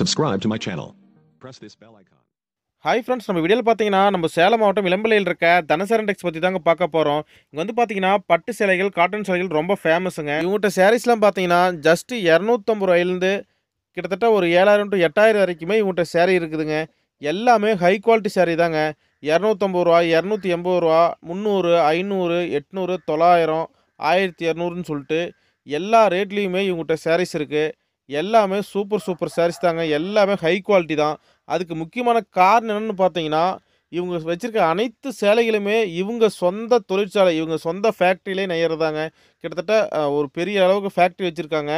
subscribe to my channel. Press this bell icon. Hi friends நம்ம வீடியோவில் பார்த்தீங்கன்னா நம்ம சேலம் மாவட்டம் இளம்பலையில் இருக்க தனசரன் டெக்ஸ் பற்றி தாங்க பார்க்க போகிறோம் இங்கே வந்து பார்த்தீங்கன்னா பட்டு சேலைகள் காட்டன் சிலைகள் ரொம்ப ஃபேமஸுங்க இவங்ககிட்ட சாரீஸ்லாம் பார்த்தீங்கன்னா ஜஸ்ட்டு இரநூத்தம்பது ரூபாயிலேருந்து கிட்டத்தட்ட ஒரு ஏழாயிரம் டு எட்டாயிரம் வரைக்குமே இவங்ககிட்ட சேரீ இருக்குதுங்க எல்லாமே ஹை குவாலிட்டி சேரீ தாங்க இரநூத்தம்பது ரூபா இரநூத்தி எண்பது ரூபா முந்நூறு ஐநூறு எட்நூறு தொள்ளாயிரம் ஆயிரத்தி இரநூறுன்னு சொல்லிட்டு எல்லா ரேட்லேயுமே இவங்ககிட்ட சாரீஸ் இருக்குது எல்லாமே சூப்பர் சூப்பர் சாரீஸ் தாங்க எல்லாமே ஹை குவாலிட்டி தான் அதுக்கு முக்கியமான காரணம் என்னென்னு பார்த்தீங்கன்னா இவங்க வச்சுருக்க அனைத்து சேலைகளுமே இவங்க சொந்த தொழிற்சாலை இவங்க சொந்த ஃபேக்ட்ரியிலே நெய்யறதாங்க கிட்டத்தட்ட ஒரு பெரிய அளவுக்கு ஃபேக்ட்ரி வச்சுருக்காங்க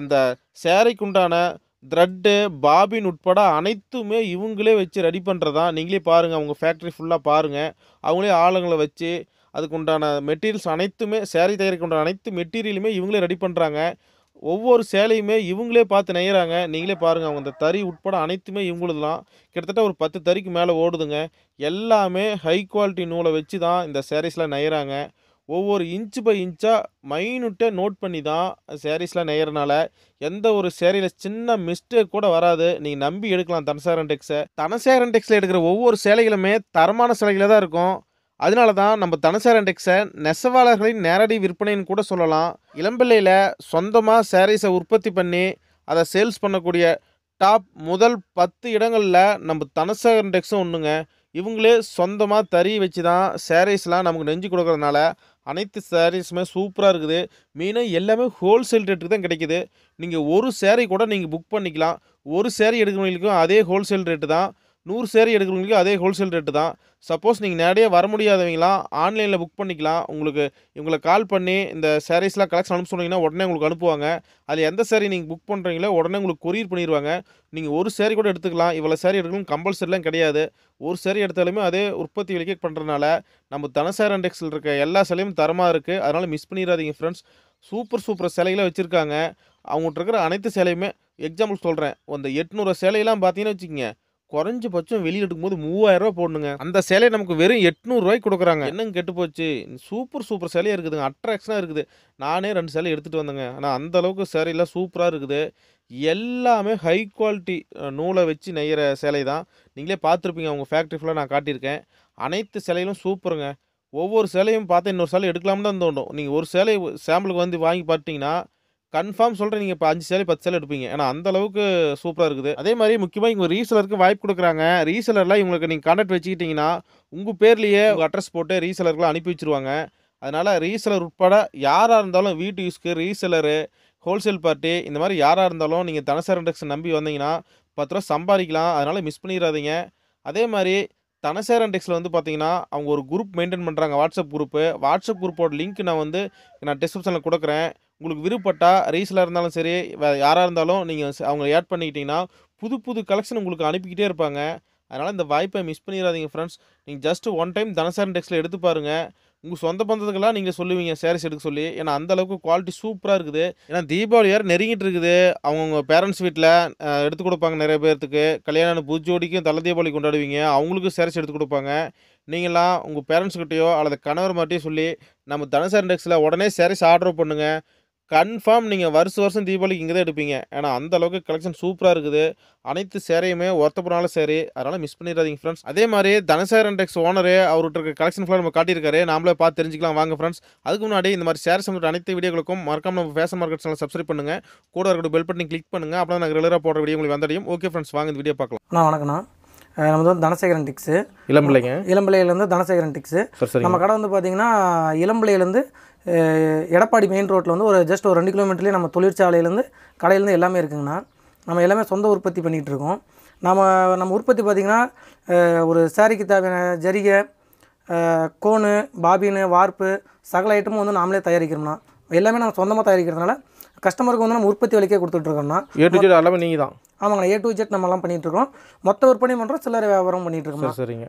அந்த சேரைக்குண்டான த்ரெட்டு பாபின் உட்பட அனைத்துமே இவங்களே வச்சு ரெடி பண்ணுறதா நீங்களே பாருங்கள் அவங்க ஃபேக்ட்ரி ஃபுல்லாக பாருங்கள் அவங்களே ஆளுங்களை வச்சு அதுக்குண்டான மெட்டீரியல்ஸ் அனைத்துமே சேரீ தயாரிக்க உண்டான அனைத்து மெட்டீரியலுமே இவங்களே ரெடி பண்ணுறாங்க ஒவ்வொரு சேலையுமே இவங்களே பார்த்து நெய்கிறாங்க நீங்களே பாருங்கள் அவங்க இந்த தறி உட்பட அனைத்துமே இவங்களது தான் கிட்டத்தட்ட ஒரு பத்து தறிக்கு மேலே ஓடுதுங்க எல்லாமே ஹை குவாலிட்டி நூலை வச்சு தான் இந்த சேரீஸ்லாம் நெய்கிறாங்க ஒவ்வொரு இன்ச்சு பை இன்ச்சாக மைனுட்டே நோட் பண்ணி தான் சேரீஸ்லாம் நெய்கிறனால எந்த ஒரு சேரீயில் சின்ன மிஸ்டேக் கூட வராது நீங்கள் நம்பி எடுக்கலாம் தனசேரன் டெக்ஸை தனசேரன் டெக்ஸில் எடுக்கிற ஒவ்வொரு சேலைகளுமே தரமான சேலைகளில் தான் இருக்கும் அதனால தான் நம்ம தனசேர் இண்டெக்ஸை நெசவாளர்களின் நேரடி விற்பனைன்னு கூட சொல்லலாம் இளம்பிள்ளையில் சொந்தமாக சாரீஸை உற்பத்தி பண்ணி அதை சேல்ஸ் பண்ணக்கூடிய டாப் முதல் பத்து இடங்களில் நம்ம தனசேர் இண்டெக்ஸும் ஒன்றுங்க இவங்களே சொந்தமாக தறி வச்சு தான் சாரீஸ்லாம் நமக்கு நெஞ்சு கொடுக்குறதுனால அனைத்து சாரீஸுமே சூப்பராக இருக்குது மெயினாக எல்லாமே ஹோல்சேல் ரேட்டுக்கு தான் கிடைக்கிது நீங்கள் ஒரு சேரீ கூட நீங்கள் புக் பண்ணிக்கலாம் ஒரு சேரீ எடுக்கிறவங்களுக்கும் அதே ஹோல்சேல் ரேட்டு தான் நூறு சேரீ எடுக்கிறவங்களுக்கு அதே ஹோல்சேல் ரேட்டு தான் சப்போஸ் நீங்கள் நேரடியாக வர முடியாதவங்களாம் ஆன்லைனில் புக் பண்ணிக்கலாம் உங்களுக்கு இவங்களை கால் பண்ணி இந்த சாரீஸ்லாம் கலெக்ஷன் அனுப்ப சொன்னீங்கன்னா உடனே உங்களுக்கு அனுப்புவாங்க அதில் எந்த சேரீ நீங்கள் புக் பண்ணுறீங்களோ உடனே உங்களுக்கு கொரியர் பண்ணிடுவாங்க நீங்கள் ஒரு சேரீ கூட எடுத்துக்கலாம் இவ்வளோ சேரீ எடுக்கணும் கம்பல்சரிலாம் கிடையாது ஒரு சேரீ எடுத்தாலுமே அதே உற்பத்தி விலைக்கு பண்ணுறதுனால நம்ம தனசேர் இண்டெக்ஸில் இருக்க எல்லா சிலையும் தரமாக இருக்குது அதனால் மிஸ் பண்ணிடாதீங்க ஃப்ரெண்ட்ஸ் சூப்பர் சூப்பர் சேலைகளை வச்சுருக்காங்க அவங்கள்ட்ட இருக்கிற அனைத்து சிலையுமே எக்ஸாம்பிள் சொல்கிறேன் அந்த எட்நூறு சேலையெல்லாம் பார்த்தீங்கன்னா வச்சுக்கோங்க குறைஞ்சபட்சம் வெளியில் எடுக்கும்போது மூவாயிரம் ரூபா போடணுங்க அந்த சேலையை நமக்கு வெறும் எட்நூறுரூவாய்க்கு கொடுக்குறாங்க என்னங்க கெட்டு போச்சு சூப்பர் சூப்பர் சேலையாக இருக்குதுங்க அட்ராக்ஷனாக இருக்குது நானே ரெண்டு சேலை எடுத்துகிட்டு வந்தேங்க ஆனால் அந்த அளவுக்கு சேலையெல்லாம் சூப்பராக இருக்குது எல்லாமே ஹை குவாலிட்டி நூலை வச்சு நெய்கிற சேலை தான் நீங்களே பார்த்துருப்பீங்க உங்கள் ஃபேக்ட்ரி ஃபுல்லாக நான் காட்டியிருக்கேன் அனைத்து சிலையிலும் சூப்பருங்க ஒவ்வொரு சிலையும் பார்த்தா இன்னொரு சிலை எடுக்கலாம்னு தான் தோணும் நீங்கள் ஒரு சேலை சாம்பிளுக்கு வந்து வாங்கி பார்த்தீங்கன்னா கன்ஃபார்ம் சொல்கிறேன் நீங்கள் இப்போ அஞ்சு சேலை பத்து சேலை எடுப்பீங்க ஏன்னா அந்தளவுக்கு சூப்பராக இருக்குது அதே மாதிரி முக்கியமாக இவங்க ரீசலருக்கு வாய்ப்பு கொடுக்குறாங்க ரீசலரில் இவங்களுக்கு நீங்கள் கான்டாக்ட் வச்சுக்கிட்டிங்கன்னா உங்கள் பேர்லேயே அட்ரஸ் போட்டு ரீசலருக்குலாம் அனுப்பி வச்சுருவாங்க அதனால் ரீசலர் உட்பட யாராக இருந்தாலும் வீட்டு யூஸ்க்கு ரீசலரு ஹோல்சேல் பார்ட்டி இந்த மாதிரி யாராக இருந்தாலும் நீங்கள் தனசேரண்டக்ஸ் நம்பி வந்தீங்கன்னா பத்து ரூபா சம்பாதிக்கலாம் அதனால் மிஸ் பண்ணிடாதீங்க அதே மாதிரி இண்டெக்ஸில் வந்து பார்த்தீங்கன்னா அவங்க ஒரு குரூப் மெயின்டைன் பண்ணுறாங்க வாட்ஸ்அப் குரூப்பு வாட்ஸ்அப் குரூப்போட லிங்க் நான் வந்து நான் டிஸ்கிரிப்ஷனில் கொடுக்குறேன் உங்களுக்கு விருப்பப்பட்டால் ரீசலாக இருந்தாலும் சரி வேறு யாராக இருந்தாலும் நீங்கள் அவங்க ஆட் பண்ணிக்கிட்டிங்கன்னா புது புது கலெக்ஷன் உங்களுக்கு அனுப்பிக்கிட்டே இருப்பாங்க அதனால் இந்த வாய்ப்பை மிஸ் பண்ணிடாதீங்க ஃப்ரெண்ட்ஸ் நீங்கள் ஜஸ்ட் ஒன் டைம் தனசாரன் டெக்ஸில் எடுத்து பாருங்கள் உங்கள் சொந்த பந்தத்துக்கெல்லாம் நீங்கள் சொல்லுவீங்க சேரீஸ் எடுக்க சொல்லி ஏன்னா அந்த அளவுக்கு குவாலிட்டி சூப்பராக இருக்குது ஏன்னா தீபாவளி யார் நெருங்கிட்டு இருக்குது அவங்கவுங்க பேரண்ட்ஸ் வீட்டில் எடுத்து கொடுப்பாங்க நிறைய பேர்த்துக்கு கல்யாணம் பூஜோடிக்கும் தலை தீபாவளி கொண்டாடுவீங்க அவங்களுக்கும் சேரீஸ் எடுத்து கொடுப்பாங்க நீங்களாம் உங்கள் பேரண்ட்ஸ்கிட்டையோ அல்லது கணவர் மாட்டையோ சொல்லி நம்ம தனசாரன் டெக்ஸில் உடனே சேரீஸ் ஆர்டர் பண்ணுங்கள் கன்ஃபார்ம் நீங்கள் வருஷ வருஷம் தீபாவளிக்கு இங்கே தான் எடுப்பீங்க ஏன்னா அந்த அளவுக்கு கலெக்ஷன் சூப்பராக இருக்குது அனைத்து சேரையுமே போனாலும் சரி அதனால் மிஸ் பண்ணிடாதீங்க ஃப்ரெண்ட்ஸ் அதே மாதிரி தனசேரன் டெக்ஸ் ஓனரு அவர்கிட்ட இருக்க கலெக்ஷன் ஃபுல்லாக நம்ம காட்டியிருக்காரு நாமளே பார்த்து தெரிஞ்சிக்கலாம் வாங்க ஃப்ரெண்ட்ஸ் அதுக்கு முன்னாடி இந்த மாதிரி சேர் சம்பந்த அனைத்து வீடியோக்களுக்கும் மறக்காம நம்ம ஃபேஷன் மார்க்கெட் சேனல் சப்ஸ்கிரைப் பண்ணுங்கள் கூட இருக்கிற பெல் பட்டன் கிளிக் பண்ணுங்கள் அப்புறம் நாங்கள் ரெகுலராக போடுற வீடியோ உங்களுக்கு வந்தடையும் ஓகே ஃப்ரெண்ட்ஸ் வாங்க இந்த வீடியோ பார்க்கலாம் நான் வணக்கம்ண்ணா நமது வந்து தனசேகரன் டிக்ஸு இளம்பிள்ளைங்க இளம்பிள்ளையிலேருந்து தனசேகரன் டிக்ஸு நம்ம கடை வந்து பார்த்தீங்கன்னா இளம்பிள்ளையிலேருந்து எடப்பாடி மெயின் ரோட்டில் வந்து ஒரு ஜஸ்ட் ஒரு ரெண்டு கிலோமீட்டர்லேயே நம்ம தொழிற்சாலையிலேருந்து கடையிலேருந்து எல்லாமே இருக்குங்கண்ணா நம்ம எல்லாமே சொந்த உற்பத்தி பண்ணிகிட்டு இருக்கோம் நம்ம நம்ம உற்பத்தி பார்த்திங்கன்னா ஒரு சாரிக்கு தேவையான ஜரிகை கோனு பாபின்னு வார்ப்பு சகல ஐட்டமும் வந்து நாமளே தயாரிக்கிறோம்னா எல்லாமே நம்ம சொந்தமாக தயாரிக்கிறதுனால கஸ்டமருக்கு வந்து நம்ம உற்பத்தி விலைக்கே கொடுத்துட்ருக்கோம்னா ஏ டு ஜெட் எல்லாமே நீங்கள் தான் ஆமாங்கண்ணா ஏ டு ஜெட் நம்மலாம் பண்ணிகிட்ருக்கோம் மொத்த விற்பனை பண்ணுறோம் சில்லறை வியாபாரம் பண்ணிகிட்ருக்கோம் சரிங்க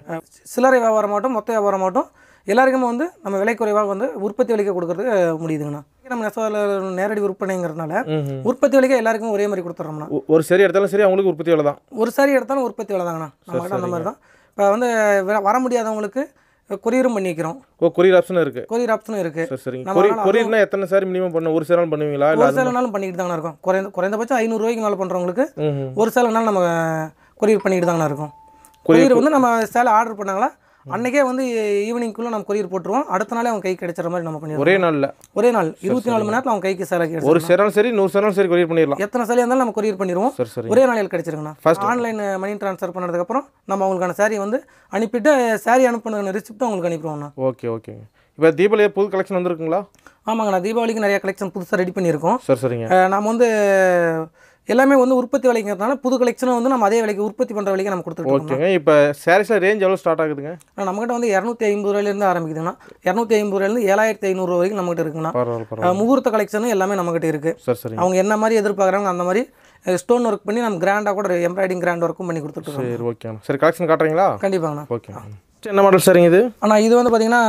சில்லறை வியாபாரம் மட்டும் மொத்த வியாபாரம் மட்டும் எல்லாருக்குமே வந்து நம்ம விலை குறைவாக வந்து உற்பத்தி விலைக்கு கொடுக்கறதுக்கு முடியுதுங்கண்ணா நம்ம நெசவாள நேரடி விற்பனைங்கிறதுனால உற்பத்தி விலைக்கு எல்லாருக்கும் ஒரே மாதிரி கொடுத்துட்றோம்னா ஒரு சரி எடுத்தாலும் சரி அவங்களுக்கு உற்பத்தி விலை தான் ஒரு சரி எடுத்தாலும் உற்பத்தி விலை தாங்கண்ணா அந்த மாதிரி தான் இப்போ வந்து வர முடியாதவங்களுக்கு கொரியரும் பண்ணிக்கிறோம் ஓ கொரியர் ஆப்ஷனும் இருக்கு கொரியர் ஆப்ஷனும் இருக்கு சரிங்க கொரியர் கொரியர்னா எத்தனை சார் மினிமம் பண்ண ஒரு சேலம் பண்ணுவீங்களா ஒரு சேலம்னாலும் பண்ணிட்டு தான் இருக்கும் குறைந்த குறைந்தபட்சம் ரூபாய்க்கு மேலே பண்ணுறவங்களுக்கு ஒரு சேலம்னாலும் நம்ம கொரியர் பண்ணிட்டு தாங்க இருக்கும் கொரியர் வந்து நம்ம சேலை ஆர்டர் பண்ணாங்களா அன்றைக்கே வந்து ஈவினிங்குள்ளே நம்ம கொரியர் போட்டுருவோம் அடுத்த நாளே அவங்க கைக்கு கிடைச்சிற மாதிரி நம்ம பண்ணிடுவோம் ஒரே நாளில் ஒரே நாள் இருபத்தி நாலு மணி நேரத்தில் அவங்க கைக்கு சேலை ஒரு சேரம் சரி நூறு சேரம் சரி கொரியர் பண்ணிடலாம் எத்தனை சேலையாக இருந்தாலும் நம்ம கொரியர் பண்ணிடுவோம் ஒரே நாளில் கிடைச்சிருங்கண்ணா ஃபஸ்ட் ஆன்லைன் மணி ட்ரான்ஸ்ஃபர் பண்ணதுக்கப்புறம் நம்ம அவங்களுக்கான சாரீ வந்து அனுப்பிட்டு சாரீ அனுப்பின ரிசிப்ட் அவங்களுக்கு அனுப்பிடுவோம் ஓகே ஓகே இப்போ தீபாவளி புது கலெக்ஷன் வந்துருக்குங்களா ஆமாங்கண்ணா தீபாவளிக்கு நிறைய கலெக்ஷன் புதுசாக ரெடி பண்ணியிருக்கோம் சரி சரிங்க நம்ம வந்து எல்லாமே வந்து உற்பத்தி விலைங்கிறதுனால புது கலெக்ஷனை வந்து நம்ம அதே விலைக்கு உற்பத்தி பண்ணுற விலைக்கு நம்ம கொடுத்துருக்கோம் ஓகேங்க இப்போ சேரீஸில் ரேஞ்ச் எவ்வளோ ஸ்டார்ட் ஆகுதுங்க நம்மகிட்ட வந்து இரநூத்தி ஐம்பது ரூபாயிலேருந்து ஆரம்பிக்குதுன்னா இரநூத்தி ஐம்பது ரூபாயிலேருந்து ஏழாயிரத்தி ஐநூறு வரைக்கும் நம்மகிட்ட இருக்குன்னா முகூர்த்த கலெக்ஷனும் எல்லாமே நம்மகிட்ட இருக்குது சரி சரி அவங்க என்ன மாதிரி எதிர்பார்க்குறாங்க அந்த மாதிரி ஸ்டோன் ஒர்க் பண்ணி நம்ம கிராண்டாக கூட எம்ப்ராய்டிங் கிராண்ட் ஒர்க்கும் பண்ணி கொடுத்துருக்கோம் சரி ஓகே சரி கலெக்ஷன் காட்டுறீங்களா கண்டிப்பாங்கண்ணா ஓகே என்ன மாடல் சரிங்க இது ஆனால் இது வந்து பார்த்தீங்கன்னா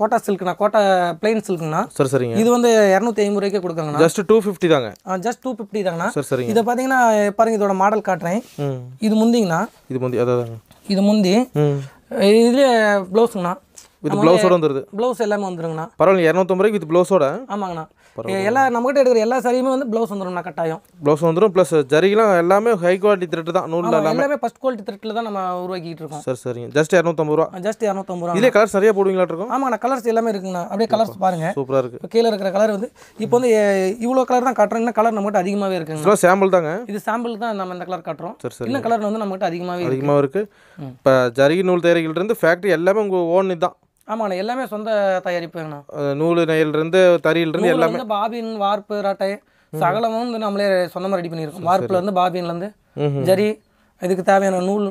கோட்டா சில்க்னா கோட்டா பிளைன் சில்க்னா சரி சரிங்க இது வந்து இரநூத்தி ஐம்பது ரூபாய்க்கு கொடுக்குறாங்கண்ணா ஜஸ்ட் டூ ஃபிஃப்டி தாங்க ஜஸ்ட் டூ ஃபிஃப்டி தாங்கண்ணா சரி சரிங்க இதை பார்த்தீங்கன்னா பாருங்க இதோட மாடல் காட்டுறேன் இது முந்திங்கண்ணா இது முந்தி அதாவது இது முந்தி இதுலேயே ப்ளவுஸுங்கண்ணா இது ப்ளவுஸோட வந்துருது ப்ளவுஸ் எல்லாமே வந்துருங்கண்ணா பரவாயில்ல இரநூத்தம்பது ரூபாய்க்கு இது ப்ளவுஸோட ஆமாங்கண்ணா எல்லா நம்மகிட்ட எடுக்கிற எல்லா சரியுமே வந்து ப்ளவுஸ் வந்துடும் நான் கட்டாயம் ப்ளவுஸ் வந்துடும் ப்ளஸ் ஜரிகெலாம் எல்லாமே ஹை குவாலிட்டி த்ரெட் தான் நூலில் எல்லாமே ஃபஸ்ட் குவாலிட்டி த்ரெட்டில் தான் நம்ம உருவாக்கிட்டு இருக்கோம் சரி சரிங்க ஜஸ்ட் இரநூத்தம்பது ரூபா ஜஸ்ட் இரநூத்தம்பது ரூபா இதே கலர் சரியாக போடுவீங்களா இருக்கும் ஆமாம் கலர்ஸ் எல்லாமே இருக்குங்கண்ணா அப்படியே கலர்ஸ் பாருங்க சூப்பராக இருக்குது கீழே இருக்கிற கலர் வந்து இப்போ வந்து இவ்வளோ கலர் தான் காட்டுறோம் கலர் நம்மகிட்ட அதிகமாகவே இவ்வளோ சாம்பிள் தாங்க இது சாம்பிள் தான் நம்ம இந்த கலர் காட்டுறோம் சரி சரி இன்னும் கலர் வந்து நம்மகிட்ட அதிகமாகவே அதிகமாக இருக்குது இப்போ ஜரிகி நூல் தயாரிகள் இருந்து ஃபேக்ட்ரி எல்லாமே உங்கள் ஓன் இதுதான் ஆமாண்ணா எல்லாமே சொந்த தயாரிப்புங்கண்ணா நூல் நெய்யிலிருந்து தறியிலிருந்து எல்லாமே பாபின் வார்ப்பு ராட்டை சகலமும் வந்து நம்மளே மாதிரி ரெடி பண்ணியிருக்கோம் வார்ப்புலேருந்து பாபின்லேருந்து ஜரி இதுக்கு தேவையான நூல்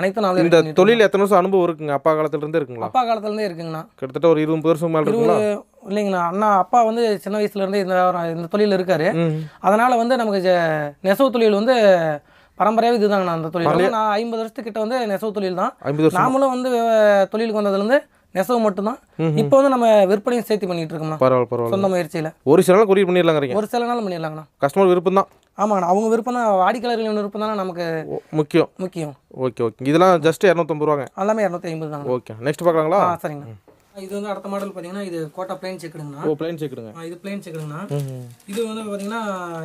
அனைத்தும் நாளே இந்த தொழில் எத்தனை வருஷம் அனுபவம் இருக்குங்க அப்பா காலத்துலேருந்து இருக்குங்களா அப்பா காலத்துலேருந்தே இருக்குங்கண்ணா கிட்டத்தட்ட ஒரு இருபது வருஷம் மேலே இருக்குங்களா இல்லைங்கண்ணா அண்ணா அப்பா வந்து சின்ன வயசுலேருந்து இந்த இந்த தொழில் இருக்கார் அதனால் வந்து நமக்கு நெசவு தொழில் வந்து பரம்பரையாக இதுதாங்கண்ணா அந்த தொழில் நான் ஐம்பது வருஷத்துக்கிட்ட வந்து நெசவு தொழில் தான் நாமளும் வந்து தொழிலுக்கு வந்ததுலேருந்து நெசவு மட்டும்தான் இப்போ வந்து நம்ம விற்பனையும் சேர்த்து பண்ணிட்டு இருக்கோம் பரவாயில்ல பரவாயில்ல சொந்த முயற்சியில் ஒரு சில நாள் கொரியர் பண்ணிடலாம் ஒரு சில நாள் பண்ணிடலாங்கண்ணா கஸ்டமர் விருப்பம் தான் ஆமாங்கண்ணா அவங்க விருப்பம் தான் வாடிக்கையாளர்கள் விருப்பம் தான் நமக்கு முக்கியம் முக்கியம் ஓகே ஓகே இதெல்லாம் ஜஸ்ட் இரநூத்தம்பது ரூபாங்க எல்லாமே இரநூத்தி ஐம்பது தான் ஓகே நெக்ஸ்ட் பார்க்கலாங்களா சரிங்கண்ணா இது வந்து அடுத்த மாடல் பார்த்தீங்கன்னா இது கோட்டா பிளைன் செக்குடுங்கண்ணா ஓ பிளைன் செக்குடுங்க இது பிளைன் செக்குடுங்கண்ணா இது வந்து பார்த்தீங்கன்னா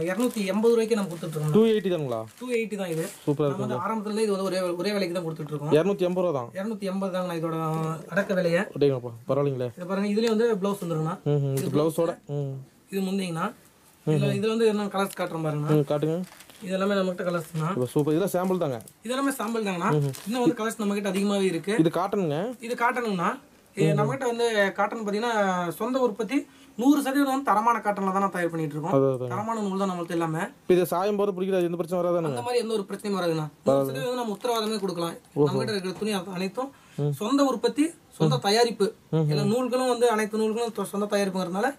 இரநூத்தி எண்பது ரூபாய்க்கு நம்ம கொடுத்துட்டு இருக்கோம் டூ எயிட்டி தானுங்களா டூ எயிட்டி தான் இது சூப்பராக இருக்கும் ஆரம்பத்துல இது வந்து ஒரே ஒரே விலைக்கு தான் கொடுத்துட்டு இருக்கோம் இரநூத்தி எண்பது ரூபா தான் இரநூத்தி எண்பது இதோட அடக்க விலையை பரவாயில்லைங்களே இது பாருங்க இதுலேயே வந்து ப்ளவுஸ் வந்துருங்கண்ணா இது ப்ளவுஸோட இது முந்திங்கன்னா இது வந்து என்ன கலர்ஸ் காட்டுறோம் பாருங்க காட்டுங்க இதெல்லாமே நம்ம கிட்ட கலர்ஸ் தான் சூப்பர் இதெல்லாம் சாம்பிள் தாங்க இதெல்லாம் சாம்பிள் தாங்கண்ணா இன்னும் வந்து கலர்ஸ் கிட்ட அதிகமாகவே இருக்கு இது காட்டனுங்க இது காட்டனுங்கண்ணா நம்மகிட்ட வந்து காட்டன் பாத்தீங்கன்னா சொந்த உற்பத்தி நூறு சதவீதம் வந்து தரமான காட்டன்ல தான் தயார் பண்ணிட்டு இருக்கோம் தரமான நூல் தான் நம்மளுக்கு எல்லாமே இது சாயம் போது பிடிக்கிறது எந்த பிரச்சனை வராது அந்த மாதிரி எந்த ஒரு பிரச்சனையும் வராதுண்ணா நம்ம உத்தரவாதமே கொடுக்கலாம் நம்மகிட்ட இருக்கிற துணி அனைத்தும் சொந்த உற்பத்தி சொந்த தயாரிப்பு எல்லா நூல்களும் வந்து அனைத்து நூல்களும் சொந்த தயாரிப்புங்கிறதுனால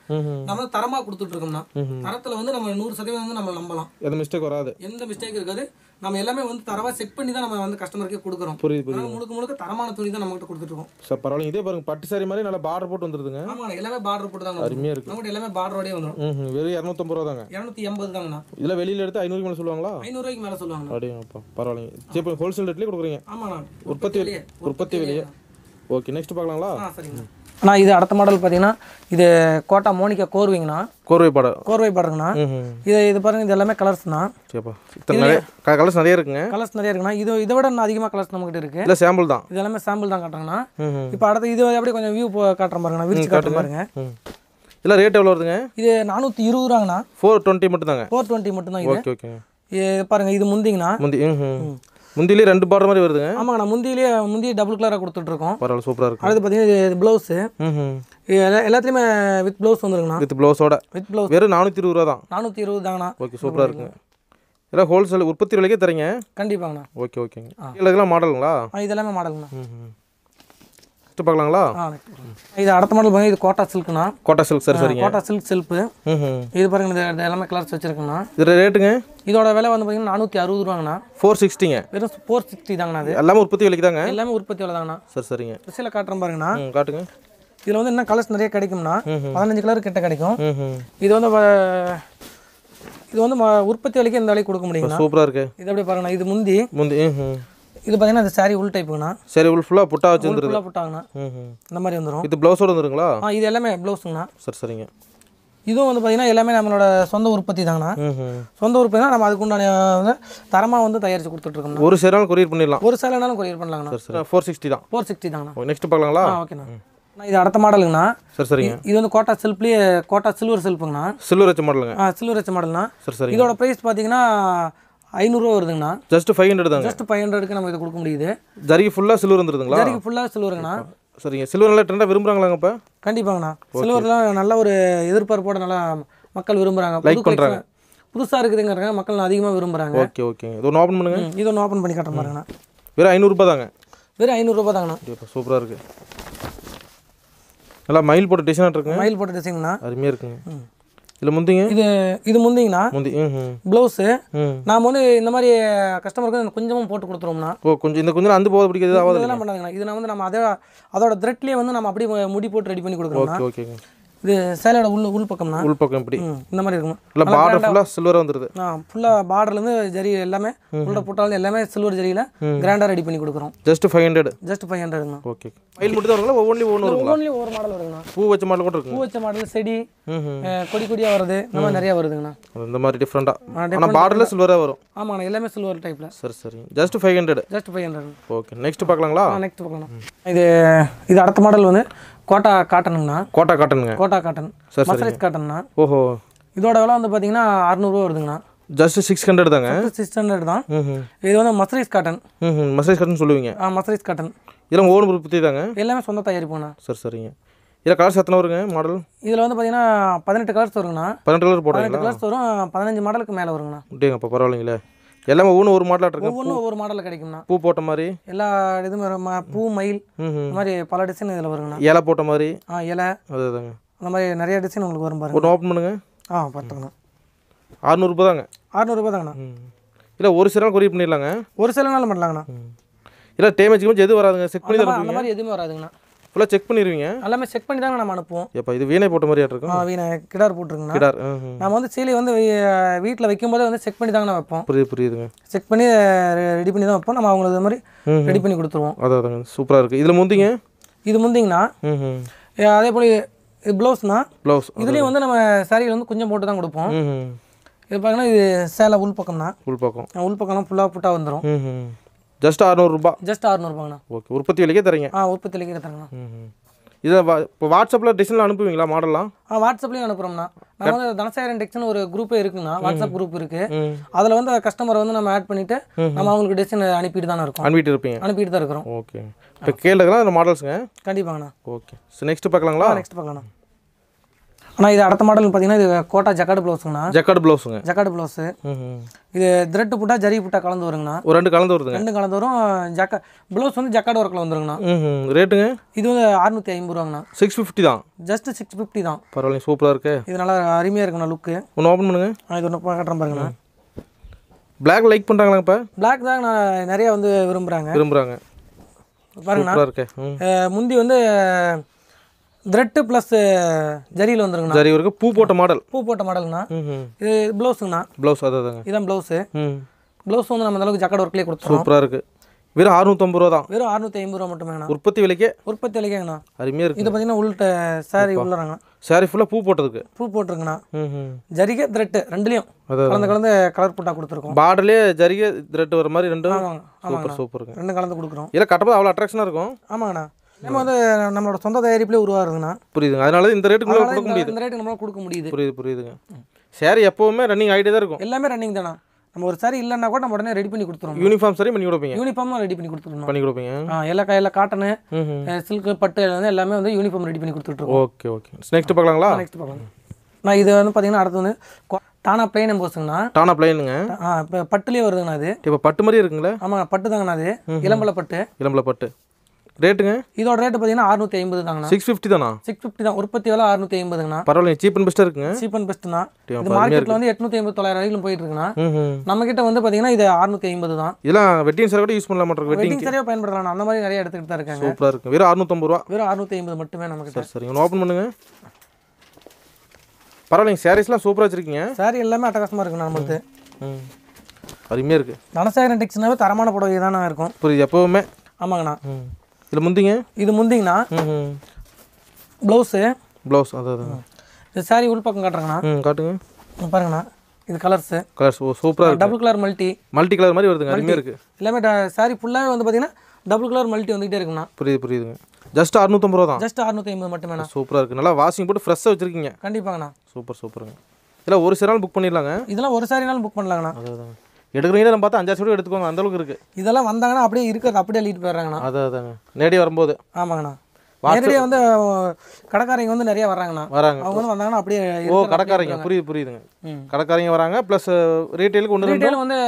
நம்ம தரமா கொடுத்துட்டு இருக்கோம்னா தரத்துல வந்து நம்ம நூறு சதவீதம் வந்து நம்ம நம்பலாம் எந்த மிஸ்டேக் வராது எந்த மிஸ்டேக் இருக்காது நம்ம எல்லாமே வந்து தரவா செக் பண்ணி தான் நம்ம வந்து கஸ்டமருக்கு கொடுக்குறோம் புரியுது புரியுது முழுக்க முழுக்க தரமான துணி தான் நம்மகிட்ட கொடுத்துட்டு இருக்கோம் சார் பரவாயில்ல இதே பாருங்க பட்டு சாரி மாதிரி நல்லா பார்டர் போட்டு வந்துருதுங்க ஆமா எல்லாமே பார்டர் போட்டு தாங்க அருமையா இருக்கு நம்மகிட்ட எல்லாமே பார்டரோடே வந்துடும் வெறும் இரநூத்தம்பது ரூபா தாங்க இரநூத்தி எண்பது தாங்கண்ணா இதுல வெளியில எடுத்து ஐநூறு மேல சொல்லுவாங்களா ஐநூறு ரூபாய்க்கு மேல சொல்லுவாங்க அப்படியே பரவாயில்ல சரி ஹோல்சேல் ரேட்லேயே கொடுக்குறீங்க ஆமா உற்பத்தி உற்பத்தி வெளியே ஓகே நெக்ஸ்ட் பார்க்கலாங்களா ஆனால் இது அடுத்த மாடல் பார்த்தீங்கன்னா இது கோட்டா மோனிகா கோர்விங்கண்ணா கோர்வை பாடல் கோர்வை படம்ங்கண்ணா இது இது பாருங்க இது எல்லாமே கலர்ஸ் தான் கலர்ஸ் நிறைய இருக்குங்க கலர்ஸ் நிறைய இருக்குண்ணா இது இதை விட நான் அதிகமாக கலர்ஸ் நம்மகிட்ட இருக்கு இல்லை சாம்பிள் தான் இது எல்லாமே சாம்பிள் தான் காட்டுறேங்கண்ணா இப்போ அடுத்து இது எப்படி கொஞ்சம் வியூ காட்டுறேன் பாருங்கண்ணா விரிச்சு காட்டுறேன் பாருங்க இல்லை ரேட் எவ்வளோ வருதுங்க இது நானூற்றி இருபது ரூபாங்கண்ணா ஃபோர் டுவெண்ட்டி மட்டும் தாங்க ஃபோர் டுவெண்ட்டி மட்டும் தான் ஓகே ஓகே பாருங்க இது முந்திங்கண்ணா முந்தி முந்திலே ரெண்டு பார்டர் மாதிரி வருதுங்க ஆமாங்க நான் முந்திலே முந்தி டபுள் கலராக கொடுத்துட்ருக்கோம் பரவாயில்ல சூப்பராக இருக்கும் அடுத்து பார்த்தீங்கன்னா இது ப்ளவுஸு எல்லாத்துலேயுமே வித் ப்ளவுஸ் வந்துருங்கண்ணா வித் ப்ளவுஸோட வித் ப்ளவுஸ் வெறும் நானூற்றி இருபது ரூபா தான் நானூற்றி இருபது தாங்கண்ணா ஓகே சூப்பராக இருக்குங்க இதெல்லாம் ஹோல்சேல் உற்பத்தி விலைக்கே தரீங்க கண்டிப்பாங்கண்ணா ஓகே ஓகேங்க இதெல்லாம் மாடலுங்களா இதெல்லாமே மாடலுங்கண்ணா நெக்ஸ்ட் பார்க்கலாங்களா இது அடுத்த மாடல் பாருங்க இது கோட்டா சில்க்னா கோட்டா சில்க் சார் சரிங்க கோட்டா சில்க் சில்ப்பு இது பாருங்க இது எல்லாமே கலர்ஸ் வச்சிருக்குண்ணா இது ரேட்டுங்க இதோட விலை வந்து பார்த்தீங்கன்னா நானூற்றி அறுபது ரூபாங்கண்ணா ஃபோர் சிக்ஸ்டிங்க வெறும் ஃபோர் சிக்ஸ்டி அது எல்லாமே உற்பத்தி விலைக்கு தாங்க எல்லாமே உற்பத்தி விலை தாங்கண்ணா சரி சரிங்க ட்ரெஸ்ஸில் காட்டுறேன் பாருங்கண்ணா காட்டுங்க இதில் வந்து என்ன கலர்ஸ் நிறைய கிடைக்கும்னா பதினஞ்சு கலர் கிட்ட கிடைக்கும் இது வந்து இது வந்து உற்பத்தி விலைக்கு இந்த விலைக்கு கொடுக்க முடியும் சூப்பராக இருக்குது இது அப்படியே பாருங்கண்ணா இது முந்தி முந்தி இது பார்த்தீங்கன்னா அது சாரி உள் டைப்புங்கண்ணா சரி உள் ஃபுல்லாக புட்டா வச்சுருந்துருக்கு ஃபுல்லாக புட்டாங்கண்ணா இந்த மாதிரி வந்துடும் இது ப்ளவுஸோடு வந்துருங்களா இது எல்லாமே ப்ளவுஸுங்கண்ணா சரி சரிங்க இதுவும் வந்து பார்த்தீங்கன்னா எல்லாமே நம்மளோட சொந்த உற்பத்தி தாங்கண்ணா சொந்த உற்பத்தி நம்ம அதுக்குண்டான வந்து தரமாக வந்து தயாரித்து கொடுத்துட்ருக்கோம் ஒரு சேரனாலும் கொரியர் பண்ணிடலாம் ஒரு சேரனாலும் கொரியர் பண்ணலாங்கண்ணா ஃபோர் சிக்ஸ்டி தான் ஃபோர் சிக்ஸ்டி தாங்கண்ணா நெக்ஸ்ட் பார்க்கலாங்களா ஓகேண்ணா இது அடுத்த மாடலுங்கண்ணா சரி சரிங்க இது வந்து கோட்டா சில்ப்லேயே கோட்டா சில்வர் சில்ப்புங்கண்ணா சில்வர் வச்ச மாடலுங்க ஆ சில்வர் வச்ச மாடல்னா சரி சரி இதோட ப்ரைஸ் பார்த்தீங்கன்னா ஐநூறுரூவா வருதுங்கண்ணா ஜஸ்ட் ஃபைவ் ஹண்ட்ரட் தான் ஜஸ்ட் ஃபைவ் ஹண்ட்ரடுக்கு நம்ம இதை கொடுக்க முடியுது ஜரிக்கு ஃபுல்லாக சில்வர் வந்துருதுங்களா ஜரிக்கு ஃபுல்லாக சில்வருங்கண்ணா சரிங்க சில்வர் நல்லா ட்ரெண்டாக விரும்புகிறாங்களாங்க இப்போ கண்டிப்பாங்கண்ணா சில்வர்லாம் நல்ல ஒரு எதிர்பார்ப்போட நல்லா மக்கள் விரும்புகிறாங்க லைக் பண்ணுறாங்க புதுசாக இருக்குதுங்கிறாங்க மக்கள் அதிகமாக விரும்புகிறாங்க ஓகே ஓகேங்க இது ஒன்று ஓப்பன் பண்ணுங்க இது ஒன்று ஓப்பன் பண்ணி காட்ட மாதிரிங்கண்ணா வெறும் ஐநூறுரூபா தாங்க வெறும் ஐநூறுரூபா தாங்கண்ணா சூப்பராக இருக்குது நல்லா மயில் போட்ட டிசைனாக இருக்குங்க மயில் போட்ட டிசைன்ண்ணா அருமையாக இருக்குங்க இதில் முந்திங்க இது இது முந்திங்கன்னா முந்தி ப்ளவுஸு நாம் வந்து இந்த மாதிரி கஸ்டமருக்கு கொஞ்சமும் போட்டு கொடுத்துருவோம்னா கொஞ்சம் இந்த கொஞ்சம் அந்த போக பிடிக்கிறது இதெல்லாம் பண்ணாதுங்கண்ணா இது வந்து நம்ம அதே அதோட த்ரெட்லேயே வந்து நம்ம அப்படியே முடி போட்டு ரெடி பண்ணி கொடுக்குறோம் ஓகே இது சேலையோட உள் உள் பக்கம்னா உள் பக்கம் இப்படி இந்த மாதிரி இருக்கும் இல்லை பார்டர் ஃபுல்லாக சில்வராக வந்துருது ஆ ஃபுல்லாக பார்டர்லேருந்து ஜரி எல்லாமே உள்ள போட்டாலும் எல்லாமே சில்வர் ஜரியில் கிராண்டாக ரெடி பண்ணி கொடுக்குறோம் just five hundred just five ஹண்ட்ரட்ங்க ஓகே ஃபைல் மட்டும் தான் வருங்களா ஒன்லி ஒன்று வருங்களா ஒவ்வொன்லி ஒரு மாடல் வருங்கண்ணா பூ வச்ச மாடல் கூட இருக்கும் பூ வச்ச மாடல் செடி கொடி கொடியாக வருது இந்த மாதிரி நிறையா வருதுங்கண்ணா இந்த மாதிரி டிஃப்ரெண்ட்டாக பார்டரில் சில்வராக வரும் ஆமாண்ணா எல்லாமே சில்வர் டைப்பில் சரி சரி just five hundred just five hundred okay next பார்க்கலாங்களா நெக்ஸ்ட் பார்க்கலாம் இது இது அடுத்த மாடல் வந்து கோட்டா காட்டனுங்கண்ணா கோட்டா காட்டனுங்க கோட்டா காட்டன் மசரைஸ் காட்டன்ண்ணா ஓஹோ இதோட விலை வந்து பார்த்தீங்கன்னா அறநூறுவா வருதுங்கண்ணா ஜஸ்ட் சிக்ஸ் ஹண்ட்ரட் தாங்க சிக்ஸ் ஹண்ட்ரட் தான் இது வந்து மசரைஸ் காட்டன் மசரைஸ் காட்டன் சொல்லுவீங்க ஆ மசரைஸ் காட்டன் இதெல்லாம் ஓன் பற்றி தாங்க எல்லாமே சொந்த தயாரிப்புங்கண்ணா சரி சரிங்க இதில் கலர்ஸ் எத்தனை வருங்க மாடல் இதில் வந்து பார்த்தீங்கன்னா பதினெட்டு கலர்ஸ் வருங்கண்ணா பதினெட்டு கலர் போடுறீங்க கலர்ஸ் வரும் பதினஞ்சு மாடலுக்கு மேலே வருங்கண்ணா அப்போ பரவாயில்லைங்களே எல்லாமே ஒவ்வொன்று ஒரு மாடலாக இருக்கு ஒவ்வொன்று ஒவ்வொரு மாடலில் கிடைக்கும்ண்ணா பூ போட்ட மாதிரி எல்லா இதுவுமே பூ மயில் இந்த மாதிரி பல டிசைன் இதில் வருங்கண்ணா இலை போட்ட மாதிரி ஆ இலை அதுதாங்க அந்த மாதிரி நிறைய டிசைன் உங்களுக்கு வரும் பாருங்க ஓப்பன் பண்ணுங்க ஆ பார்த்துங்கண்ணா அறநூறுபா தாங்க அறநூறுபா தாங்கண்ணா இல்லை ஒரு சில குறிப்பு கொரியர் பண்ணிடலாங்க ஒரு சில நாள் பண்ணலாங்கண்ணா இல்லை டேமேஜ் எதுவும் வராதுங்க செக் பண்ணி அந்த மாதிரி எதுவுமே வராதுங்கண்ணா ஃபுல்லாக செக் பண்ணிடுவீங்க எல்லாமே செக் பண்ணி தாங்க நம்ம அனுப்புவோம் இப்போ இது வீணை போட்ட மாதிரி இருக்கும் வீணை கிடார் போட்டுருங்க கிடார் நம்ம வந்து சீலை வந்து வீட்டில் வைக்கும் போதே வந்து செக் பண்ணி தாங்க நம்ம வைப்போம் புரியுது புரியுதுங்க செக் பண்ணி ரெடி பண்ணி தான் வைப்போம் நம்ம அவங்களுக்கு இது மாதிரி ரெடி பண்ணி கொடுத்துருவோம் அதாவதுங்க சூப்பராக இருக்குது இதில் முந்திங்க இது முந்திங்கன்னா அதே போல் இது ப்ளவுஸ்னா ப்ளவுஸ் இதுலேயும் வந்து நம்ம சரியில் வந்து கொஞ்சம் போட்டு தான் கொடுப்போம் இது பார்த்தீங்கன்னா இது சேலை உள் பக்கம்னா உள் பக்கம் உள் ஃபுல்லாக புட்டாக வந்துடும் ஜஸ்ட் அறநூறுபா ஜஸ்ட் அறநூறுபாங்கண்ணா ஓகே உற்பத்தி விலைக்கே தரீங்க ஆ உற்பத்தி விலைக்கே தரேங்கண்ணா இதை இப்போ வாட்ஸ்அப்பில் டிசைனில் அனுப்புவீங்களா மாடல்லாம் ஆ வாட்ஸ்அப்லேயும் அனுப்புகிறோம்ண்ணா நம்ம வந்து தனசாயரன் டெக்ஸ்னு ஒரு குரூப்பே இருக்குண்ணா வாட்ஸ்அப் குரூப் இருக்குது அதில் வந்து கஸ்டமரை வந்து நம்ம ஆட் பண்ணிவிட்டு நம்ம அவங்களுக்கு டிசைன் அனுப்பிட்டு தானே இருக்கோம் அனுப்பிட்டு இருப்பீங்க அனுப்பிட்டு தான் இருக்கிறோம் ஓகே இப்போ கேளுக்கலாம் இந்த மாடல்ஸுங்க கண்டிப்பாங்கண்ணா ஓகே ஸோ நெக்ஸ்ட் பார்க்கலாங்களா நெக்ஸ்ட் பார்க்கலாம்ண்ணா ஆனால் இது அடுத்த மாடல் பார்த்தீங்கன்னா இது கோட்டா ஜக்காடு ப்ளவுஸுங்கண்ணா ஜக்காடு ப்ளவுஸுங்க ஜக்காடு ப்ளவுஸு இது திரட்டு புட்டா ஜரி புட்டா கலந்து வருங்கண்ணா ஒரு ரெண்டு கலந்து வருதுங்க ரெண்டு கலந்து வரும் ஜக்கா ப்ளவுஸ் வந்து ஜக்காடு ஒர்க்கில் வந்துருங்கண்ணா ரேட்டுங்க இது வந்து அறுநூற்றி ஐம்பது ரூபாங்கண்ணா சிக்ஸ் ஃபிஃப்டி தான் ஜஸ்ட் சிக்ஸ் ஃபிஃப்டி தான் பரவாயில்ல சூப்பராக இருக்குது இது நல்லா அருமையாக இருக்குண்ணா லுக்கு ஒன்று ஓப்பன் பண்ணுங்க இது ஒன்று காட்டுறேன் பாருங்கண்ணா பிளாக் லைக் பண்ணுறாங்களா இப்போ பிளாக் தான் நான் நிறையா வந்து விரும்புகிறாங்க விரும்புகிறாங்க பாருங்கண்ணா இருக்கு முந்தி வந்து த்ரெட்டு ப்ளஸ் ஜரியில் வந்துருங்கண்ணா ஜரி இருக்கு பூ போட்ட மாடல் பூ போட்ட மாடல்ண்ணா இது ப்ளவுஸுங்கண்ணா ப்ளவுஸ் அதான் இதான் ப்ளவுஸு ப்ளவுஸ் வந்து நம்ம அளவுக்கு ஜக்கட் ஒர்க்லேயே கொடுத்துருவோம் சூப்பராக இருக்குது வெறும் அறுநூத்தம்பது ரூபா தான் வெறும் அறுநூத்தி ஐம்பது ரூபா மட்டுமேண்ணா உற்பத்தி விலைக்கே உற்பத்தி விலைக்கேங்கண்ணா அருமையாக இருக்குது இது பார்த்தீங்கன்னா உள்ளிட்ட சாரி உள்ளறாங்க சாரி ஃபுல்லாக பூ போட்டதுக்கு பூ போட்டுருங்கண்ணா ஜரிகை த்ரெட்டு ரெண்டுலேயும் கலந்து கலந்து கலர் போட்டால் கொடுத்துருக்கோம் பாடலே ஜரிகை த்ரெட் வர மாதிரி ரெண்டும் சூப்பர் சூப்பருங்க ரெண்டும் கலந்து கொடுக்குறோம் இல்லை கட்டப்போது அவ்வளோ அட்ராக்ஷனாக இருக்கும் ஆமாங்கண்ணா நம்ம வந்து நம்மளோட சொந்த தயாரிப்பிலே உருவாருங்கண்ணா புரியுதுங்க அதனால இந்த ரேட்டுக்குள்ளே கொடுக்க முடியுது இந்த ரேட்டு நம்மளால் கொடுக்க முடியுது புரியுது புரியுதுங்க சரி எப்போவுமே ரன்னிங் ஆகிட்டே தான் இருக்கும் எல்லாமே ரன்னிங் தானே நம்ம ஒரு சரி இல்லைன்னா கூட நம்ம உடனே ரெடி பண்ணி கொடுத்துருவோம் யூனிஃபார்ம் சரி பண்ணி கொடுப்பீங்க யூனிஃபார்மும் ரெடி பண்ணி கொடுத்துருவோம் பண்ணி கொடுப்பீங்க எல்லா கையில் காட்டனு சில்க் பட்டு எல்லாம் எல்லாமே வந்து யூனிஃபார்ம் ரெடி பண்ணி கொடுத்துட்டு ஓகே ஓகே நெக்ஸ்ட் பார்க்கலாங்களா நெக்ஸ்ட் பார்க்கலாம் நான் இது வந்து பார்த்தீங்கன்னா அடுத்து வந்து டானா பிளைன் எம்போஸுங்கண்ணா டானா பிளைனுங்க இப்போ பட்டுலேயே வருதுங்கண்ணா அது இப்போ பட்டு மாதிரி இருக்குங்களா ஆமாம் பட்டு தாங்கண்ணா அது இளம்பல பட்டு இளம்பல பட்டு ரேட்டுங்க இதோட ரேட் பார்த்தீங்கன்னா அறுநூத்தி ஐம்பது சிக்ஸ் ஃபிஃப்டி தானா சிக்ஸ் ஃபிஃப்டி தான் உற்பத்தி வேலை அறுநூத்தி ஐம்பதுங்கண்ணா பரவாயில்ல சீப் அண்ட் பெஸ்ட்டாக இருக்குங்க சீப் அண்ட் பெஸ்ட் தான் இது வந்து எட்நூத்தி ஐம்பது தொள்ளாயிரம் வரைக்கும் போயிட்டு இருக்குண்ணா நம்ம கிட்ட வந்து பார்த்தீங்கன்னா இது அறுநூத்தி ஐம்பது தான் இதெல்லாம் வெட்டிங் சார் கூட யூஸ் பண்ணலாம் மாட்டோம் வெட்டிங் சாரியாக பயன்படுத்தலாம் அந்த மாதிரி நிறைய எடுத்துக்கிட்டு தான் இருக்காங்க சூப்பராக இருக்கு வெறும் அறுநூத்தம்பது ரூபா வெறும் அறுநூத்தி ஐம்பது மட்டுமே நமக்கு சார் சரிங்க ஓப்பன் பண்ணுங்க பரவாயில்லைங்க சாரீஸ்லாம் சூப்பராக வச்சிருக்கீங்க சாரி எல்லாமே அட்டகாசமாக இருக்குண்ணா நம்மளுக்கு அருமையாக இருக்குது தனசாகரன் டெக்ஸ்னாவே தரமான புடவை தான் இருக்கும் புரியுது எப்போவுமே ஆமாங்கண்ணா இதில் முந்திங்க இது முந்திங்கண்ணா ப்ளவுஸு ப்ளவுஸ் அதான் இது சாரி உள்பக்கம் காட்டுறேங்கண்ணா ம் காட்டுங்க பாருங்கண்ணா இது கலர்ஸு கலர்ஸ் ஓ சூப்பராக இருக்கு double colour multi multi colour மாதிரி வருதுங்க அருமையாக இருக்குது எல்லாமே சாரி ஃபுல்லாகவே வந்து பார்த்தீங்கன்னா டபுள் கலர் மல்டி வந்துட்டே இருக்குண்ணா புரியுது புரியுதுங்க ஜஸ்ட் 650 ரூபா தான் ஜஸ்ட் 650 ஐம்பது மட்டுமே சூப்பராக இருக்குது நல்லா வாஷிங் போட்டு ஃப்ரெஷ்ஷாக வச்சிருக்கீங்க கண்டிப்பாங்கண்ணா சூப்பர் சூப்பருங்க இதெல்லாம் ஒரு சாரி புக் பண்ணிடலாங்க இதெல்லாம் ஒரு சாரினாலும் புக் பண்ணலாங்கண்ணா அதுதான் நம்ம பார்த்தா அஞ்சாறு வீடு எடுத்துக்கோங்க அந்தளவுக்கு இருக்குது இதெல்லாம் வந்தாங்கன்னா அப்படியே இருக்கிறது அப்படியே எழுதிட்டு போயிடுறாங்கண்ணா அதான் அதாங்க நேடி வரும்போது ஆமாங்கண்ணா நேரடியாக வந்து கடைக்காரங்க வந்து நிறைய வர்றாங்கண்ணா வராங்க அவங்க வந்து வந்தாங்கன்னா அப்படியே ஓ கடைக்காரங்க புரியுது புரியுதுங்க கடைக்காரங்க வராங்க ப்ளஸ் ரீட்டைலுக்கு ஒன்று ரீட்டைல் வந்து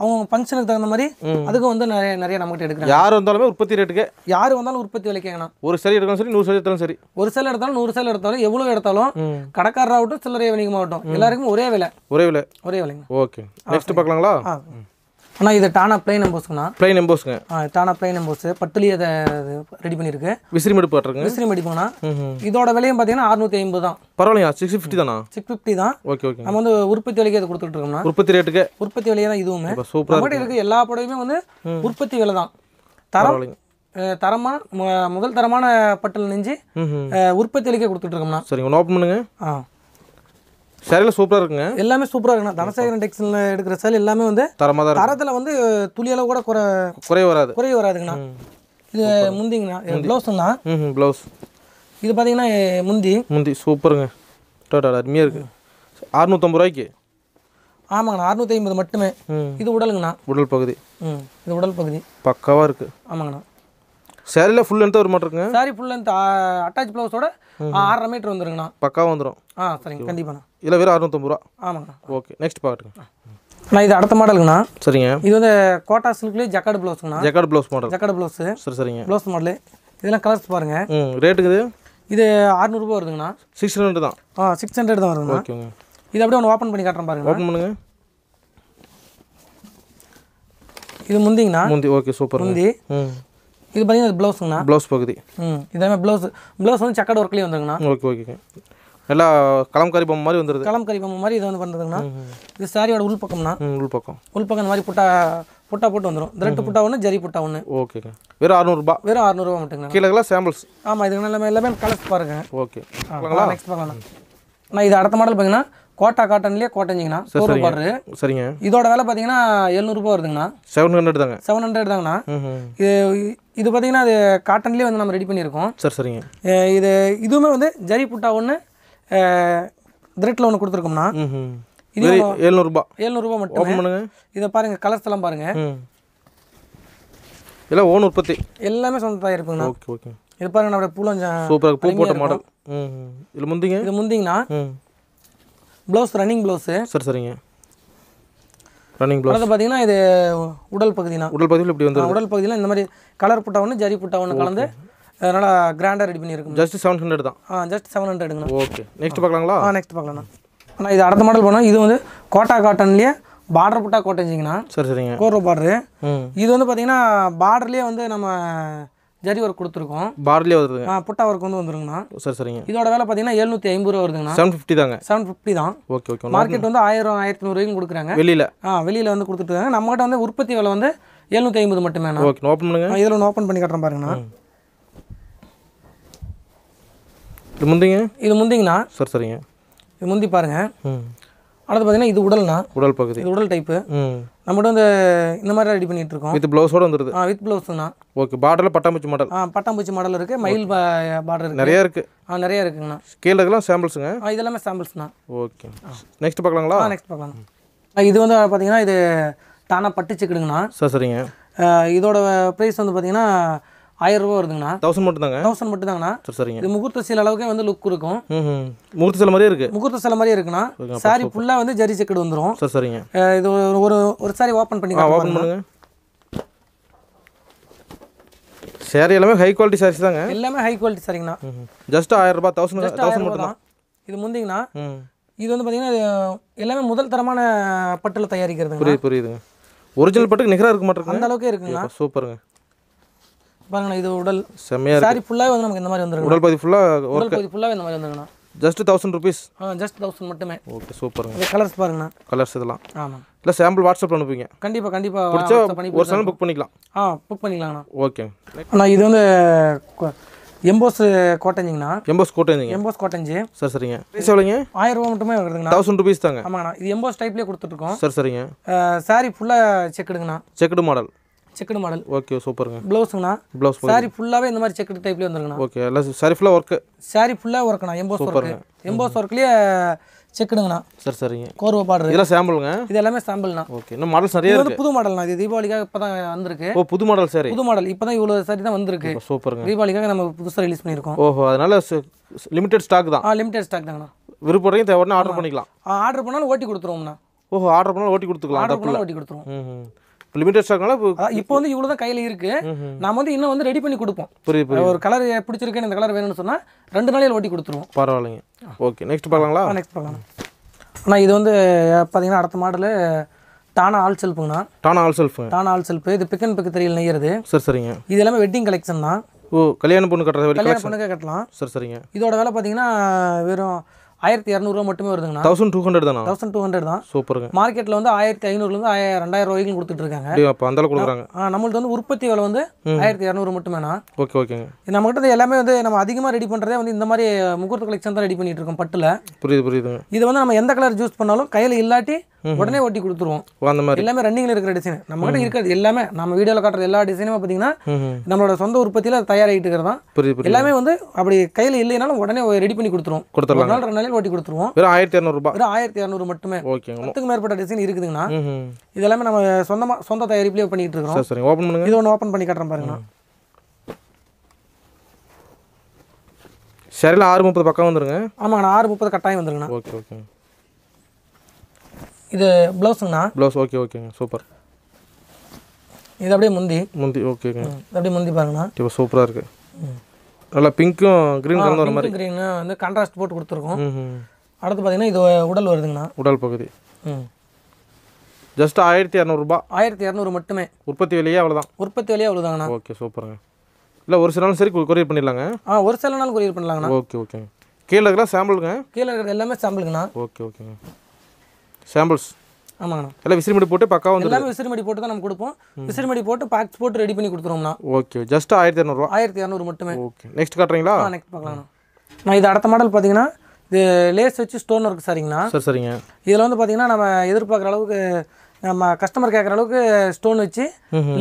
அவங்க ஃபங்க்ஷனுக்கு தகுந்த மாதிரி அதுக்கும் வந்து நிறைய நிறைய நம்மகிட்ட எடுக்கிறாங்க யார் வந்தாலுமே உற்பத்தி ரேட்டுக்கு யார் வந்தாலும் உற்பத்தி விலைக்கேங்கண்ணா ஒரு சேல் எடுத்தாலும் சரி நூறு சேல் எடுத்தாலும் சரி ஒரு சேல் எடுத்தாலும் நூறு சேல் எடுத்தாலும் எவ்வளோ எடுத்தாலும் கடைக்காரராகட்டும் சில்லறை வணிகமாகட்டும் எல்லாருக்கும் ஒரே விலை ஒரே விலை ஒரே விலைங்க ஓகே நெக்ஸ்ட் பார்க்கலாங்களா ஆனால் இது டானா பிளைன் எம்போஸ்ங்கண்ணா பிளைன் எம்போஸ்ங்க டானா பிளைன் எம்போஸ் பத்துலி அதை ரெடி பண்ணியிருக்கு விசிறி மடிப்பு போட்டுருக்கு விசிறி மடிப்புங்கண்ணா இதோட விலையும் பார்த்தீங்கன்னா அறுநூத்தி ஐம்பது தான் பரவாயில்லையா சிக்ஸ் ஃபிஃப்டி தானா சிக்ஸ் ஃபிஃப்டி தான் ஓகே ஓகே நம்ம வந்து உற்பத்தி விலைக்கு அதை கொடுத்துட்டு இருக்கோம்னா உற்பத்தி ரேட்டுக்கு உற்பத்தி விலையை தான் இதுவுமே சூப்பராக இருக்குது எல்லா படையுமே வந்து உற்பத்தி விலை தான் தரம் தரமான முதல் தரமான பட்டல் நெஞ்சு உற்பத்தி விலைக்கே கொடுத்துட்டு இருக்கோம்னா சரிங்க ஓப்பன் பண்ணுங்க ஆ சேலையில் சூப்பராக இருக்குங்க எல்லாமே சூப்பராக இருக்குண்ணா தனசேகரன் டெக்ஸ்டைலில் எடுக்கிற சேலை எல்லாமே வந்து தரமாக தான் தரத்தில் வந்து துளியளவு கூட குறை குறைய வராது குறைய வராதுங்கண்ணா இது முந்திங்கண்ணா ப்ளவுஸுங்கண்ணா ம் ப்ளவுஸ் இது பார்த்தீங்கன்னா முந்தி முந்தி சூப்பருங்க டோட்டல் அருமையாக இருக்குது அறுநூத்தம்பது ரூபாய்க்கு ஆமாங்கண்ணா அறுநூத்தி ஐம்பது மட்டுமே இது உடலுங்கண்ணா உடல் பகுதி ம் இது உடல் பகுதி பக்காவாக இருக்குது ஆமாங்கண்ணா சேரீல ஃபுல் லென்த் வர மாட்டிருக்குங்க சாரி ஃபுல் லென்த் அட்டாச் ப்ளவுஸோட ஆறரை மீட்டர் வந்துருங்கண்ணா பக்காவாக வந்துடும் ஆ சரிங்க கண்டிப்பாண்ணா இதில் வெறும் அறுநூத்தம்பது ரூபா ஆமாம் ஓகே நெக்ஸ்ட் பார்த்துங்க அண்ணா இது அடுத்த மாடலுங்கண்ணா சரிங்க இது வந்து கோட்டா சில்க்லேயே ஜக்காடு ப்ளவுஸ்ங்கண்ணா jacquard blouse model jacquard blouse சரி சரிங்க ப்ளவுஸ் மாடல் இதெல்லாம் கலர்ஸ் பாருங்கள் ம் ரேட்டுக்கு இது இது அறுநூறுபா வருதுங்கண்ணா சிக்ஸ் ஹண்ட்ரட் தான் ஆ சிக்ஸ் ஹண்ட்ரட் தான் வருதுங்க ஓகேங்க இது அப்படியே ஒன்று ஓப்பன் பண்ணி காட்டுறேன் பாருங்க ஓப்பன் பண்ணுங்க இது முந்திங்கண்ணா முந்தி ஓகே சூப்பர் முந்தி இது பார்த்தீங்கன்னா ப்ளவுஸுங்கண்ணா ப்ளவுஸ் பகுதி ம் இதே ப்ளவுஸ் ப்ளவுஸ் வந்து சக்கட ஒர்க்லேயே வந்துங்கண்ணா ஓகே ஓகே நல்லா கலம்காரி பொம்மை மாதிரி வந்துருது கலம்காரி பொம்மை மாதிரி இது வந்து பண்ணுறதுங்கண்ணா இது சாரியோட உள் பக்கம் உள்பக்கம் இந்த மாதிரி புட்டா புட்டா போட்டு வந்துடும் திரட்டு புட்டா ஒன்று ஜரி புட்டா ஒன்று ஓகேங்க வெறும் அறுநூறுபா வெறும் அறுநூறுபா மட்டுங்க கீழே சாம்பிள்ஸ் ஆமாம் இதுக்கு எல்லாமே எல்லாமே கலர்ஸ் பாருங்க ஓகே நெக்ஸ்ட் பார்க்கலாம் நான் இது அடுத்த மாடல் பார்த்தீங்கன்னா கோட்டா காட்டன்லேயே கோட்டஞ்சிங்கண்ணா சோறு பாரு சரிங்க இதோட விலை பார்த்தீங்கன்னா எழுநூறுபா வருதுங்கண்ணா செவன் ஹண்ட்ரட் தாங்க செவன் ஹண்ட்ரட் தாங்கண்ணா இது இது பார்த்தீங்கன்னா அது காட்டன்லேயே வந்து நம்ம ரெடி பண்ணியிருக்கோம் சரி சரிங்க இது இதுவுமே வந்து ஜரி புட்டா ஒன்று த்ரெட்டில் ஒன்று கொடுத்துருக்கோம்னா இது எழுநூறுபா எழுநூறுபா மட்டும் ஓப்பன் பண்ணுங்க இதை பாருங்கள் கலர்ஸ் பாருங்கள் எல்லாம் ஓன் உற்பத்தி எல்லாமே சொந்த தயாரிப்புங்கண்ணா ஓகே ஓகே இது பாருங்க நம்ம பூலஞ்சா சூப்பராக பூ போட்ட மாடல் இதில் முந்திங்க இது முந்திங்கண்ணா ப்ளவுஸ் ரன்னிங் ப்ளவுஸு சரி சரிங்க ரன்னிங் ப்ளவுஸ் அதை பார்த்தீங்கன்னா இது உடல் பகுதினா உடல் பகுதியில் இப்படி வந்து உடல் பகுதியில் இந்த மாதிரி கலர் புட்டா ஒன்று ஜரி புட்டா ஒன்று கலந்து அதனால் கிராண்டாக ரெடி பண்ணியிருக்கோம் ஜஸ்ட் செவன் ஹண்ட்ரட் தான் ஆ ஜஸ்ட் செவன் ஹண்ட்ரடுங்கண்ணா ஓகே நெக்ஸ்ட் பார்க்கலாங்களா ஆ நெக்ஸ்ட் பார்க்கலாம்ண்ணா ஆனால் இது அடுத்த மாடல் போனால் இது வந்து கோட்டா காட்டன்லேயே பார்டர் புட்டா கோட்டைஞ்சிங்கண்ணா சரி சரிங்க கோரோ பார்டரு இது வந்து பார்த்தீங்கன்னா பார்டர்லேயே வந்து நம்ம ஜரி ஒர்க் கொடுத்துருக்கோம் பார்டர்லேயே வருது ஆ புட்டா ஒர்க் வந்து வந்துருங்கண்ணா சரி சரிங்க இதோட வேலை பார்த்தீங்கன்னா எழுநூத்தி ஐம்பது ரூபா வருதுங்கண்ணா செவன் ஃபிஃப்டி தாங்க செவன் ஃபிஃப்டி தான் ஓகே ஓகே மார்க்கெட் வந்து ஆயிரம் ஆயிரத்தி நூறு வரைக்கும் கொடுக்குறாங்க வெளியில் ஆ வெளியில் வந்து கொடுத்துட்டு நம்மகிட்ட வந்து உற்பத்தி விலை வந்து எழுநூற்றி ஐம்பது மட்டுமே ஓகே ஓப்பன் பண்ணுங்க இதில் ஒன்று ஓப்பன் பண்ணி கட்டுறேன் பாருங்கண்ணா இது முந்திங்க இது முந்திங்கண்ணா சரி சரிங்க இது முந்தி பாருங்க அடுத்து பார்த்தீங்கன்னா இது உடல்னா உடல் பகுதி இது உடல் டைப்பு நம்ம வந்து இந்த மாதிரி ரெடி பண்ணிட்டு இருக்கோம் வித் ப்ளவுஸோட வந்துருது ஆ வித் ப்ளவுஸ்ண்ணா ஓகே பார்டரில் பட்டாம்பூச்சி மாடல் ஆ பட்டாம்பூச்சி மாடல் இருக்குது மயில் பார்டர் இருக்குது நிறையா இருக்குது ஆ நிறையா இருக்குங்கண்ணா கீழே இருக்கலாம் சாம்பிள்ஸுங்க ஆ இதெல்லாமே சாம்பிள்ஸ்ண்ணா ஓகே நெக்ஸ்ட் பார்க்கலாங்களா ஆ நெக்ஸ்ட் பார்க்கலாம் இது வந்து பார்த்தீங்கன்னா இது தானா பட்டுச்சுக்கிடுங்கண்ணா சரி சரிங்க இதோட ப்ரைஸ் வந்து பார்த்தீங்கன்னா ஆயிரம் ரூபா வருதுங்கண்ணா தௌசண்ட் மட்டும் தாங்க தௌசண்ட் மட்டும் தாங்கண்ணா சரிங்க இது முகூர்த்த சில அளவுக்கே வந்து லுக் இருக்கும் முகூர்த்த சில மாதிரியே இருக்கு முகூர்த்த சில மாதிரியே இருக்குண்ணா சாரி ஃபுல்லாக வந்து ஜரி செக்கெட் வந்துடும் சரி சரிங்க இது ஒரு ஒரு சாரி ஓப்பன் பண்ணி ஓப்பன் பண்ணுங்க சாரி எல்லாமே ஹை குவாலிட்டி சாரீஸ் தாங்க எல்லாமே ஹை குவாலிட்டி சாரிங்கண்ணா ஜஸ்ட் ஆயிரம் ரூபாய் தௌசண்ட் தௌசண்ட் மட்டும் தான் இது முந்திங்கண்ணா இது வந்து பார்த்தீங்கன்னா எல்லாமே முதல் தரமான பட்டில் தயாரிக்கிறது புரியுது புரியுதுங்க ஒரிஜினல் பட்டுக்கு நிகராக இருக்க மாட்டேங்குது அந்த அளவுக்கு இருக்குங்க சூப்பருங்க பாருங்கண்ணா இது உடல் செம்மையாக சாரி ஃபுல்லாகவே வந்து நமக்கு இந்த மாதிரி வந்துருக்கு உடல் பகுதி ஃபுல்லாக உடல் பகுதி ஃபுல்லாகவே இந்த மாதிரி வந்துருங்கண்ணா ஜஸ்ட் தௌசண்ட் ருபீஸ் ஆ ஜஸ்ட் தௌசண்ட் மட்டுமே ஓகே சூப்பருங்க கலர்ஸ் பாருங்கண்ணா கலர்ஸ் இதெல்லாம் ஆமாம் இல்லை சாம்பிள் வாட்ஸ்அப்பில் அனுப்புவீங்க கண்டிப்பாக கண்டிப்பாக பண்ணி ஒரு சேனல் புக் பண்ணிக்கலாம் ஆ புக் பண்ணிக்கலாம்ண்ணா ஓகே அண்ணா இது வந்து எம்போஸ் கோட்டஞ்சிங்கண்ணா எம்போஸ் கோட்டஞ்சிங்க எம்போஸ் கோட்டஞ்சி சரி சரிங்க ப்ரைஸ் எவ்வளோங்க மட்டுமே வருதுங்கண்ணா தௌசண்ட் ருபீஸ் தாங்க ஆமாங்கண்ணா எம்போஸ் டைப்லேயே கொடுத்துட்ருக்கோம் சரிங்க சாரி ஃபுல்லாக செக்குடுங்கண்ணா checked model checked model okay சூப்பருங்க ப்ளவுஸுங்கண்ணா ப்ளவுஸ் சாரி ஃபுல்லாகவே இந்த மாதிரி செக்குடு டைப்லேயே வந்துருங்கண்ணா ஓகே எல்லாம் சாரி ஃபுல்லாக ஒர்க்கு சாரி ஃபுல்லாக ஒர்க்குண்ணா எம்போஸ் ஒர்க்கு எம்போஸ் ஒர்க்லேயே செக்குடுங்கண்ணா சரி சரிங்க கோர்வை பாடுறது இதெல்லாம் சாம்பிளுங்க இது எல்லாமே சாம்பிள்ண்ணா ஓகே இன்னும் மாடல்ஸ் நிறைய இருக்குது புது மாடல்ண்ணா இது தீபாவளிக்காக இப்போ தான் வந்திருக்கு ஓ புது மாடல் சரி புது மாடல் இப்போ தான் இவ்வளோ சரி தான் வந்திருக்கு சூப்பருங்க தீபாவளிக்காக நம்ம புதுசாக ரிலீஸ் பண்ணியிருக்கோம் ஓஹோ அதனால லிமிடெட் ஸ்டாக் தான் ஆ லிமிடெட் ஸ்டாக் தாங்கண்ணா விருப்பம் தேவைன்னா ஆர்டர் பண்ணிக்கலாம் ஆர்டர் பண்ணாலும் ஓட்டி கொடுத்துருவோம்ண்ணா ஓஹோ ஆர்டர் பண்ணாலும் ஓட்டி கொடுத்துக்கலாம் ஆர்டர் பண்ணாலும் ஓட்டி கொடுத்துருவோம் லிமிடெட் ஸ்டாக்னால இப்போ வந்து இவ்வளோ தான் கையில் இருக்குது நாம் வந்து இன்னும் வந்து ரெடி பண்ணி கொடுப்போம் புரியுது ஒரு கலர் பிடிச்சிருக்கேன் இந்த கலர் வேணும்னு சொன்னால் ரெண்டு நாளையில் ஓட்டி கொடுத்துருவோம் பரவாயில்லைங்க ஓகே நெக்ஸ்ட் பார்க்கலாங்களா நெக்ஸ்ட் பார்க்கலாம் ஆனால் இது வந்து பார்த்தீங்கன்னா அடுத்த மாடலு டானா ஆல் செல்ஃபுங்கண்ணா டானா ஆல் செல்ஃப் டானா ஆல் செல்ஃப் இது பிக் அண்ட் பிக் த்ரீயில் நெய்யறது சரி சரிங்க இது எல்லாமே வெட்டிங் கலெக்ஷன் தான் ஓ கல்யாண பொண்ணு கட்டுறது கல்யாண பொண்ணுக்கே கட்டலாம் சரி சரிங்க இதோட வேலை பார்த்தீங்கன்னா வெறும் ஆயிரத்தி இரநூறுவா மட்டுமே வருதுங்கண்ணா தௌசண்ட் டூ ஹண்ட்ரட் தான் தௌசண்ட் டூ ஹண்ட்ரட் தான் சூப்பருங்க மார்க்கெட்டில் வந்து ஆயிரத்தி ஐநூறுலேருந்து ரெண்டாயிரம் ரூபாய்க்கும் கொடுத்துட்டு இருக்காங்க அப்போ அந்த கொடுக்குறாங்க ஆ நம்மளுக்கு வந்து உற்பத்தி விலை வந்து ஆயிரத்தி இரநூறு மட்டுமேண்ணா ஓகே ஓகேங்க நம்மகிட்ட எல்லாமே வந்து நம்ம அதிகமாக ரெடி பண்ணுறதே வந்து இந்த மாதிரி முகூர்த்த கலெக்ஷன் தான் ரெடி பண்ணிட்டு இருக்கோம் பட்டில் புரியுது புரியுது இது வந்து நம்ம எந்த கலர் ஜூஸ் பண்ணாலும் கையில் இல்லாட்டி உடனே ஓட்டி கொடுத்துருவோம் அந்த மாதிரி எல்லாமே ரன்னிங்ல இருக்கிற டிசைன் நம்ம கிட்ட இருக்கிறது எல்லாமே நம்ம வீடியோல காட்டுற எல்லா டிசைனுமே பார்த்தீங்கன்னா நம்மளோட சொந்த உற்பத்தியில தயாராகிட்டு இருக்கிறதா எல்லாமே வந்து அப்படி கையில இல்லைனாலும் உடனே ரெடி பண்ணி கொடுத்துருவோம் கொடுத்துருவோம் நாள் ரெண்டு ஓட்டி கொடுத்துருவோம் வெறும் ஆயிரத்தி இரநூறுபா வெறும் ஆயிரத்தி இரநூறு மட்டுமே ஓகே பத்துக்கு மேற்பட்ட டிசைன் இருக்குதுங்கன்னா இதெல்லாமே நம்ம சொந்தமா சொந்த தயாரிப்புலயே பண்ணிட்டு இருக்கோம் ஓப்பன் பண்ணுங்க இது ஒன்று ஓப்பன் பண்ணி காட்டுறேன் பாருங்க சரியில் ஆறு முப்பது பக்கம் வந்துருங்க ஆமாங்கண்ணா ஆறு முப்பது கட்டாயம் வந்துருங்கண்ணா ஓகே ஓகே இது ப்ளவுஸுங்கண்ணா ப்ளவுஸ் ஓகே ஓகேங்க சூப்பர் இது அப்படியே முந்தி முந்தி ஓகேங்க அப்படியே முந்தி பாருங்கண்ணா இப்போ சூப்பராக இருக்குது நல்லா பிங்க்கும் க்ரீன் கலந்து வர மாதிரி க்ரீனு வந்து கான்ட்ராஸ்ட் போட்டு கொடுத்துருக்கோம் அடுத்து பார்த்தீங்கன்னா இது உடல் வருதுங்கண்ணா உடல் பகுதி ம் ஜஸ்ட் ஆயிரத்தி இரநூறுபா ஆயிரத்தி இரநூறு மட்டுமே உற்பத்தி விலையே அவ்வளோதான் உற்பத்தி விலையே அவ்வளோதாங்கண்ணா ஓகே சூப்பருங்க இல்லை ஒரு சில நாள் சரி கொரியர் பண்ணிடலாங்க ஆ ஒரு சில நாள் கொரியர் பண்ணலாங்கண்ணா ஓகே ஓகேங்க கீழே இருக்கிற சாம்பிளுங்க கீழே இருக்கிறது எல்லாமே சாம்பிளுங்கண்ணா ஓகே ஓகேங்க சாம்பிள்ஸ் ஆமாங்கண்ணா எல்லாம் விசிறுமடி போட்டு பக்காவும் வந்து எல்லாமே விசிறிமடி போட்டு தான் நம்ம கொடுப்போம் விசிறிமடி போட்டு பேக்ஸ் போட்டு ரெடி பண்ணி கொடுத்துருவோம்னா ஓகே ஜஸ்ட் ஆயிரத்தி இரநூறுவா ஆயிரத்தி இரநூறு மட்டுமே ஓகே நெக்ஸ்ட் காட்டுறீங்களா நெக்ஸ்ட் பார்க்கலாம் நான் இது அடுத்த மாடல் பார்த்தீங்கன்னா இது லேஸ் வச்சு ஸ்டோன் ஒர்க் சரிங்கண்ணா சரி சரிங்க இதில் வந்து பார்த்தீங்கன்னா நம்ம எதிர்பார்க்குற அளவுக்கு நம்ம கஸ்டமர் கேட்குற அளவுக்கு ஸ்டோன் வச்சு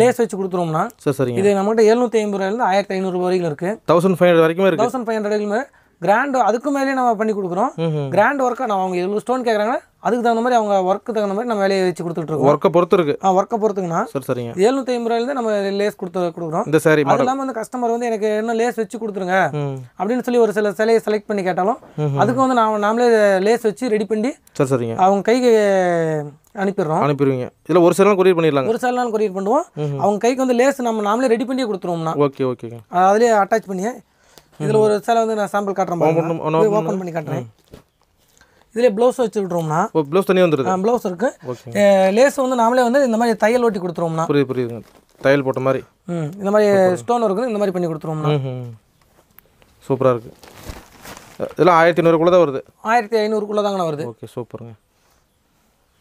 லேஸ் வச்சு கொடுத்துருவோம்னா சரி சரிங்க இது நம்மகிட்ட எழுநூற்றி ஐம்பது ரூபாயிலேருந்து ஆயிரத்தி ஐநூறுரூவா வரைக்கும் இருக்குது தௌசண்ட் ஃபைவ் ஹண்ட்ரட் வரைக்கும் இருக்குது தௌசண்ட் ஃபைவ் ஹண்ட்ரட் வரைக்கும் கிராண்ட் அதுக்கு மேலேயே நம்ம பண்ணி கொடுக்குறோம் கிராண்ட் ஒர்க்காக நம்ம அவங்க எவ்வளோ ஸ்டோன் கேட்குறாங்க அதுக்கு தகுந்த மாதிரி அவங்க ஒர்க்கு தகுந்த மாதிரி நம்ம வேலையை வச்சு கொடுத்துட்ருக்கோம் ஒர்க்கை பொறுத்து இருக்கு ஆ ஒர்க்கை பொறுத்துக்குண்ணா சரி சரிங்க எழுநூற்றி ஐம்பது ரூபாயிலேருந்து நம்ம லேஸ் கொடுத்து கொடுக்குறோம் இந்த சரி அது இல்லாமல் வந்து கஸ்டமர் வந்து எனக்கு என்ன லேஸ் வச்சு கொடுத்துருங்க அப்படின்னு சொல்லி ஒரு சில சிலையை செலக்ட் பண்ணி கேட்டாலும் அதுக்கு வந்து நான் நாமளே லேஸ் வச்சு ரெடி பண்ணி சரி சரிங்க அவங்க கைக்கு அனுப்பிடுறோம் அனுப்பிடுவீங்க இதில் ஒரு சில நாள் கொரியர் பண்ணிடலாம் ஒரு சில நாள் கொரியர் பண்ணுவோம் அவங்க கைக்கு வந்து லேஸ் நம்ம நாமளே ரெடி பண்ணி கொடுத்துருவோம்னா ஓகே ஓகே அதுலேயே அட்டாச் பண்ணி இதில் ஒரு சேலை வந்து நான் சாம்பிள் காட்டுறேன் ஓப்பன் பண்ணி காட்டுறேன் இதிலே ப்ளவுஸ் வச்சு ஓ ப்ளவுஸ் தனியாக வந்துருது ப்ளவுஸ் இருக்குது லேஸ் வந்து நாமளே வந்து இந்த மாதிரி தையல் ஓட்டி கொடுத்துருவோம்னா புரியுது புரியுது தையல் போட்ட மாதிரி ம் இந்த மாதிரி ஸ்டோன் ஒர்க்கு இந்த மாதிரி பண்ணி கொடுத்துருவோம்னா சூப்பராக இருக்குது இதெல்லாம் ஆயிரத்தி ஐநூறுக்குள்ளே தான் வருது ஆயிரத்தி ஐநூறுக்குள்ளே தாங்கண்ணா வருது ஓகே சூப்பருங்க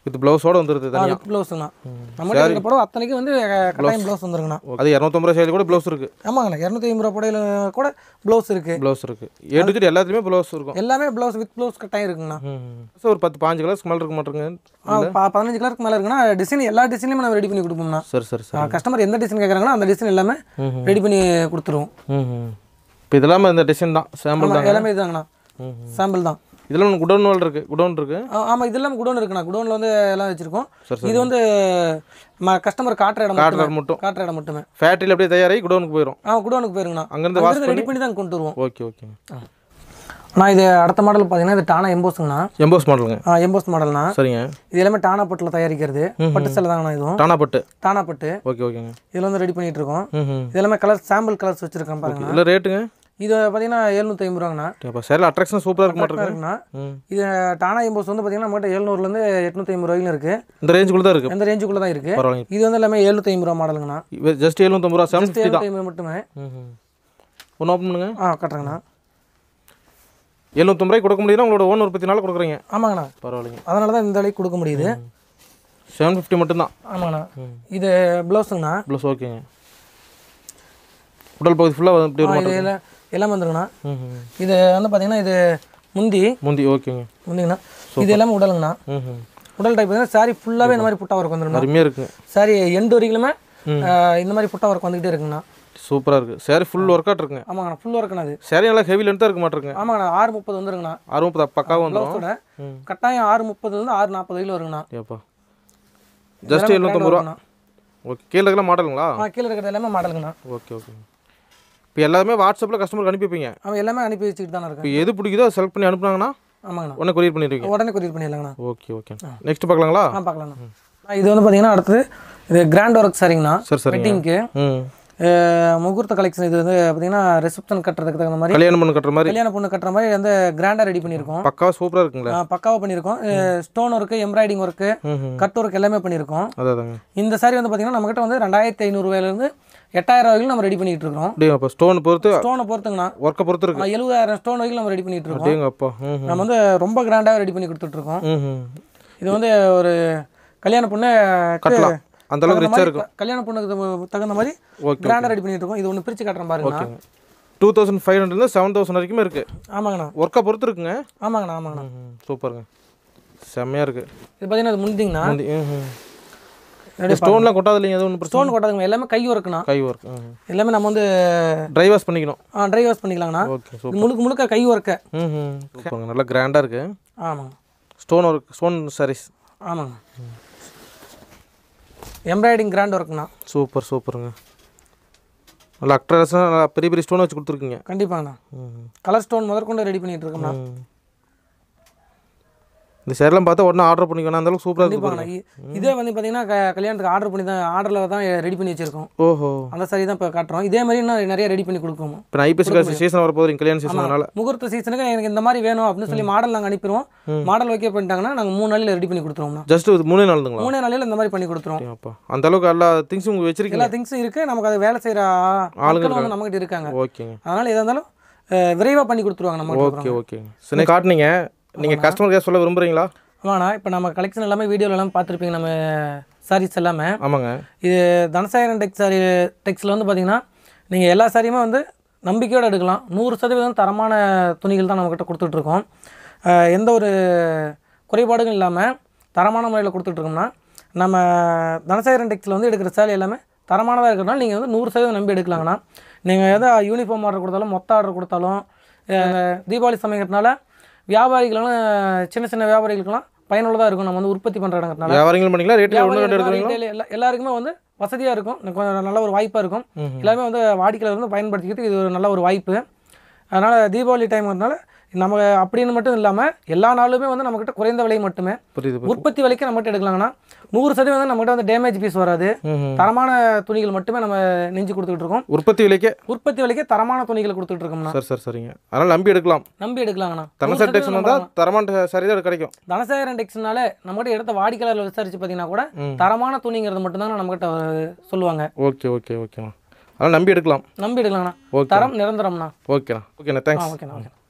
வித் ப்ளவுஸோட வந்துருது தனியாக வித் தான் நம்ம இருக்க படம் அத்தனைக்கும் வந்து கட்டாயம் ப்ளவுஸ் வந்துருங்கண்ணா அது இரநூத்தம்பது ரூபா சேலை கூட ப்ளவுஸ் இருக்குது ஆமாங்கண்ணா இரநூத்தி ஐம்பது ரூபா புடையில கூட ப்ளவுஸ் இருக்குது ப்ளவுஸ் இருக்குது ஏடு எல்லாத்துலயுமே எல்லாத்துலேயுமே ப்ளவுஸ் இருக்கும் எல்லாமே ப்ளவுஸ் வித் ப்ளவுஸ் கட்டாயம் இருக்குண்ணா ஸோ ஒரு பத்து பாஞ்சு கலர்ஸ்க்கு மேலே இருக்க மாட்டேங்க பதினஞ்சு கலருக்கு மேலே இருக்குன்னா டிசைன் எல்லா டிசைன்லையும் நம்ம ரெடி பண்ணி கொடுப்போம்னா சரி சரி கஸ்டமர் எந்த டிசைன் கேட்கறாங்கன்னா அந்த டிசைன் எல்லாமே ரெடி பண்ணி கொடுத்துருவோம் இப்போ இதெல்லாமே இந்த டிசைன் தான் சாம்பிள் தான் எல்லாமே இதுதாங்கண்ணா சாம்பிள் தான் இதெல்லாம் ஒன்று குடோன் இருக்குது குடோன் இருக்குது ஆமாம் இதெல்லாம் குடோன் இருக்குண்ணா குடோனில் வந்து எல்லாம் வச்சுருக்கோம் இது வந்து கஸ்டமர் காட்டுற இடம் காட்டுற மட்டும் காட்டுற இடம் மட்டுமே ஃபேக்ட்ரியில் அப்படியே தயாராகி குடோனுக்கு போயிடும் ஆ குடோனுக்கு போயிருங்கண்ணா அங்கேருந்து வாசல் ரெடி பண்ணி தான் கொண்டு வருவோம் ஓகே ஓகே நான் இது அடுத்த மாடல் பார்த்தீங்கன்னா இது டானா எம்போஸ்ங்கண்ணா எம்போஸ் மாடலுங்க ஆ எம்போஸ் மாடல்னா சரிங்க இது எல்லாமே டானா பட்டில் தயாரிக்கிறது பட்டு சேலை தாங்கண்ணா இதுவும் டானா பட்டு டானா பட்டு ஓகே ஓகேங்க இதில் வந்து ரெடி பண்ணிகிட்டு இருக்கோம் இது எல்லாமே கலர் சாம்பிள் கலர்ஸ் வச்சுருக்கேன் பாருங்க இதில் ரேட்டுங்க இது பார்த்தீங்கன்னா எழுநூற்றி ஐம்பது ரூபாங்கண்ணா இப்போ சரி அட்ராக்ஷன் சூப்பராக இருக்க மாட்டேங்குதுண்ணா இது டானா இம்போஸ் வந்து பார்த்தீங்கன்னா கிட்ட எழுநூறுலேருந்து எட்நூத்தி ஐம்பது ரூபாயிலும் இருக்குது இந்த ரேஞ்சுக்குள்ள தான் இருக்குது இந்த ரேஞ்சுக்குள்ள தான் இருக்குது இது வந்து எல்லாமே எழுநூத்தி ஐம்பது ரூபா மாடலுங்கண்ணா ஜஸ்ட் எழுநூற்றம்பது ரூபா செவன் ஃபிஃப்டி ஐம்பது மட்டுமே ஒன்று ஓப்பன் பண்ணுங்க ஆ கட்டுறேங்கண்ணா எழுநூத்தம்பது ரூபாய் கொடுக்க முடியுது உங்களோட ஓன் நாள் கொடுக்குறீங்க ஆமாங்கண்ணா பரவாயில்லைங்க அதனால தான் இந்த அளவுக்கு கொடுக்க முடியுது செவன் ஃபிஃப்டி மட்டும்தான் ஆமாங்கண்ணா இது ப்ளவுஸுங்கண்ணா ப்ளவுஸ் ஓகேங்க உடல் பகுதி ஃபுல்லாக இப்படி இருக்கும் இதில் எல்லாமே வந்துருங்கண்ணா இது வந்து பார்த்தீங்கன்னா இது முந்தி முந்தி ஓகேங்க முந்திங்கண்ணா இது எல்லாமே உடலுங்கண்ணா உடல் டைப் சாரி ஃபுல்லாகவே இந்த மாதிரி புட்டா ஒர்க் வந்துடும் அருமையாக இருக்குது சாரி எண்டு வரைக்குமே இந்த மாதிரி புட்டா ஒர்க் வந்துக்கிட்டே இருக்குங்கண்ணா சூப்பராக இருக்குது சாரி ஃபுல் ஒர்க் அவுட் இருக்குங்க ஆமாங்கண்ணா ஃபுல் ஒர்க் அது சாரி நல்லா ஹெவி லென்த்தாக இருக்க மாட்டிருங்க ஆமாங்கண்ணா ஆறு முப்பது வந்துருங்கண்ணா ஆறு முப்பது பக்காவும் கூட கட்டாயம் ஆறு முப்பதுலேருந்து ஆறு நாற்பது வரைக்கும் வருங்கண்ணா ஏப்பா ஜஸ்ட் எழுநூற்றம்பது ரூபா ஓகே கீழே இருக்கிற மாடலுங்களா ஆ கீழே இருக்கிறது எல்லாமே மாடலுங்கண்ணா ஓகே ஓகேங்க இப்போ எல்லாமே வாட்ஸ்அப்பில் கஸ்டமருக்கு அனுப்பிப்பீங்க அவன் எல்லாமே அனுப்பி வச்சுட்டு தானே இருக்கும் எது பிடிக்குதோ செலக்ட் பண்ணி அனுப்புனாங்கன்னா ஆமாங்கண்ணா உடனே கொரியர் பண்ணிடுவீங்க உடனே கொரியர் பண்ணிடலாங்கண்ணா ஓகே ஓகே நெக்ஸ்ட் பார்க்கலாங்களா ஆ பார்க்கலாண்ணா இது வந்து பார்த்தீங்கன்னா அடுத்தது இது கிராண்ட் ஒர்க் சரிங்கண்ணா சரி சரிங்க வெட்டிங்க்கு முகூர்த்த கலெக்ஷன் இது வந்து பார்த்தீங்கன்னா ரிசப்ஷன் கட்டுறதுக்கு தகுந்த மாதிரி கல்யாணம் பண்ணு கட்டுற மாதிரி கல்யாணம் பொண்ணு கட்டுற மாதிரி வந்து கிராண்டாக ரெடி பண்ணியிருக்கோம் பக்காவாக சூப்பராக இருக்குங்களா பக்காவாக பண்ணியிருக்கோம் stone work embroidery work cut work எல்லாமே பண்ணியிருக்கோம் இந்த சாரி வந்து பார்த்தீங்கன்னா நம்மகிட்ட வந்து ரெண்டாயிரத்தி ஐநூறுரூவாயிலேருந்து எட்டாயிரம் வரைக்கும் நம்ம ரெடி பண்ணிட்டு இருக்கோம் அப்போ ஸ்டோன் பொறுத்து ஸ்டோனை பொறுத்துங்கண்ணா ஒர்க்கை பொறுத்து இருக்கு எழுபதாயிரம் ஸ்டோன் வரைக்கும் நம்ம ரெடி பண்ணிட்டு இருக்கோம் அப்போ நம்ம வந்து ரொம்ப கிராண்டாக ரெடி பண்ணி கொடுத்துட்டு இருக்கோம் இது வந்து ஒரு கல்யாண பொண்ணு கட்டலாம் அந்த அளவுக்கு ரிச்சா இருக்கும் கல்யாண பொண்ணுக்கு தகுந்த மாதிரி கிராண்டாக ரெடி பண்ணிட்டு இருக்கோம் இது ஒன்று பிரித்து காட்டுறேன் பாருங்க டூ தௌசண்ட் ஃபைவ் ஹண்ட்ரட்லேருந்து செவன் தௌசண்ட் வரைக்கும் இருக்குது ஆமாங்கண்ணா ஒர்க்கை பொறுத்து இருக்குங்க ஆமாங்கண்ணா ஆமாங்கண்ணா சூப்பருங்க செம்மையாக இருக்குது இது பார்த்தீங்கன்னா அது முந்திங்கண்ணா ஸ்டோன்லாம் கொட்டாது இல்லைங்க எதுவும் ஒன்றும் ஸ்டோன் கொட்டாதுங்க எல்லாமே கை ஒர்க்குண்ணா கை ஒர்க் எல்லாமே நம்ம வந்து ட்ரை வாஷ் பண்ணிக்கணும் ஆ ட்ரை வாஷ் பண்ணிக்கலாங்கண்ணா ஓகே முழுக்க முழுக்க கை ஒர்க்கு ம் நல்லா கிராண்டாக இருக்கு ஆமாங்க ஸ்டோன் ஒர்க் ஸ்டோன் சாரீஸ் ஆமாங்க எம்ப்ராய்டிங் கிராண்ட் ஒர்க்குண்ணா சூப்பர் சூப்பருங்க நல்லா அக்ட்ரஸ்லாம் நல்லா பெரிய பெரிய ஸ்டோன் வச்சு கொடுத்துருக்கீங்க கண்டிப்பாங்கண்ணா கலர் ஸ்டோன் முதற்கொண்டு ரெடி பண்ணிகிட்டு இருக்கோம்ண்ணா இந்த சேரெல்லாம் பார்த்தா உடனே ஆர்டர் பண்ணிக்கணும் அந்தளவுக்கு சூப்பராக இருக்குது இதே வந்து பார்த்தீங்கன்னா கல்யாணத்துக்கு ஆர்டர் பண்ணி தான் ஆர்டரில் தான் ரெடி பண்ணி வச்சிருக்கோம் ஓஹோ அந்த சாரி தான் இப்போ காட்டுறோம் இதே மாதிரி நான் நிறைய ரெடி பண்ணி கொடுக்கோம் இப்போ நான் ஐபிஎஸ் சீசன் வரப்போது போதும் கல்யாண சீசனால முகூர்த்த சீசனுக்கு எனக்கு இந்த மாதிரி வேணும் அப்படின்னு சொல்லி மாடல் நாங்கள் அனுப்பிடுவோம் மாடல் ஓகே பண்ணிட்டாங்கன்னா நாங்கள் மூணு நாளில் ரெடி பண்ணி கொடுத்துருவோம் ஜஸ்ட் மூணு நாள் மூணு நாளில் இந்த மாதிரி பண்ணி கொடுத்துருவோம் அந்த அளவுக்கு எல்லா திங்ஸும் உங்களுக்கு வச்சிருக்கீங்க எல்லா திங்ஸும் இருக்குது நமக்கு அதை வேலை செய்கிற ஆளுங்க வந்து நம்மகிட்ட இருக்காங்க ஓகேங்க அதனால் எதாக இருந்தாலும் விரைவாக பண்ணி கொடுத்துருவாங்க நம்ம ஓகே ஓகே சரி காட்டினீங்க நீங்கள் கஸ்டமர் கேர் சொல்ல விரும்புகிறீங்களா ஆமாண்ணா இப்போ நம்ம கலெக்ஷன் எல்லாமே வீடியோவில் எல்லாம் பார்த்துருப்பீங்க நம்ம சாரீஸ் எல்லாமே ஆமாங்க இது தனசாயிரம் டெக்ஸ் சாரி டெக்ஸில் வந்து பார்த்தீங்கன்னா நீங்கள் எல்லா சாரியுமே வந்து நம்பிக்கையோடு எடுக்கலாம் நூறு சதவீதம் தரமான துணிகள் தான் நம்மக்கிட்ட கொடுத்துட்ருக்கோம் எந்த ஒரு குறைபாடுகள் இல்லாமல் தரமான முறையில் கொடுத்துட்ருக்கோம்னா நம்ம தனசாயிரம் டெக்ஸில் வந்து எடுக்கிற சாரி எல்லாமே தரமானதாக இருக்கிறனால நீங்கள் வந்து நூறு சதவீதம் நம்பி எடுக்கலாங்கண்ணா நீங்கள் எதாவது யூனிஃபார்ம் ஆர்டர் கொடுத்தாலும் மொத்த ஆர்டர் கொடுத்தாலும் தீபாவளி சமயங்கிறதுனால வியாபாரிகளெல்லாம் சின்ன சின்ன வியாபாரிகளுக்குலாம் பயனுள்ளதாக இருக்கும் நம்ம வந்து உற்பத்தி பண்ணுற இடங்கிறதுனால பண்ணிக்கலாம் எல்லாருக்குமே வந்து வசதியாக இருக்கும் கொஞ்சம் நல்ல ஒரு வாய்ப்பாக இருக்கும் எல்லாருமே வந்து வாடிக்கையில் வந்து பயன்படுத்திக்கிட்டு இது ஒரு நல்ல ஒரு வாய்ப்பு அதனால் தீபாவளி டைம் டைம்ங்கிறதுனால நம்ம அப்படின்னு மட்டும் இல்லாமல் எல்லா நாளுமே வந்து நம்மக்கிட்ட குறைந்த விலை மட்டுமே உற்பத்தி விலைக்கு நம்மகிட்ட எடுக்கலாங்கன்னா நூறு சதவீதம் நம்மகிட்ட வந்து டேமேஜ் பீஸ் வராது தரமான துணிகள் மட்டுமே நம்ம நெஞ்சு கொடுத்துட்டு இருக்கோம் உற்பத்தி விலைக்கே உற்பத்தி விலைக்கே தரமான துணிகள் கொடுத்துட்டு இருக்கோம் சார் சார் சரிங்க அதனால் நம்பி எடுக்கலாம் நம்பி எடுக்கலாங்கண்ணா தனசேகரன் தரமான சரி தான் கிடைக்கும் தனசேகரன் டெக்ஸ்னால நம்மகிட்ட எடுத்த வாடிக்கையாளர் விசாரிச்சு பார்த்தீங்கன்னா கூட தரமான துணிங்கிறது மட்டும்தான் நம்மகிட்ட சொல்லுவாங்க ஓகே ஓகே ஓகேண்ணா அதனால நம்பி எடுக்கலாம் நம்பி எடுக்கலாங்கண்ணா தரம் நிரந்தரம்ண்ணா ஓகேண்ணா ஓகேண்ணா தேங்க்ஸ் ஓகேண்ணா ஓகேண்ணா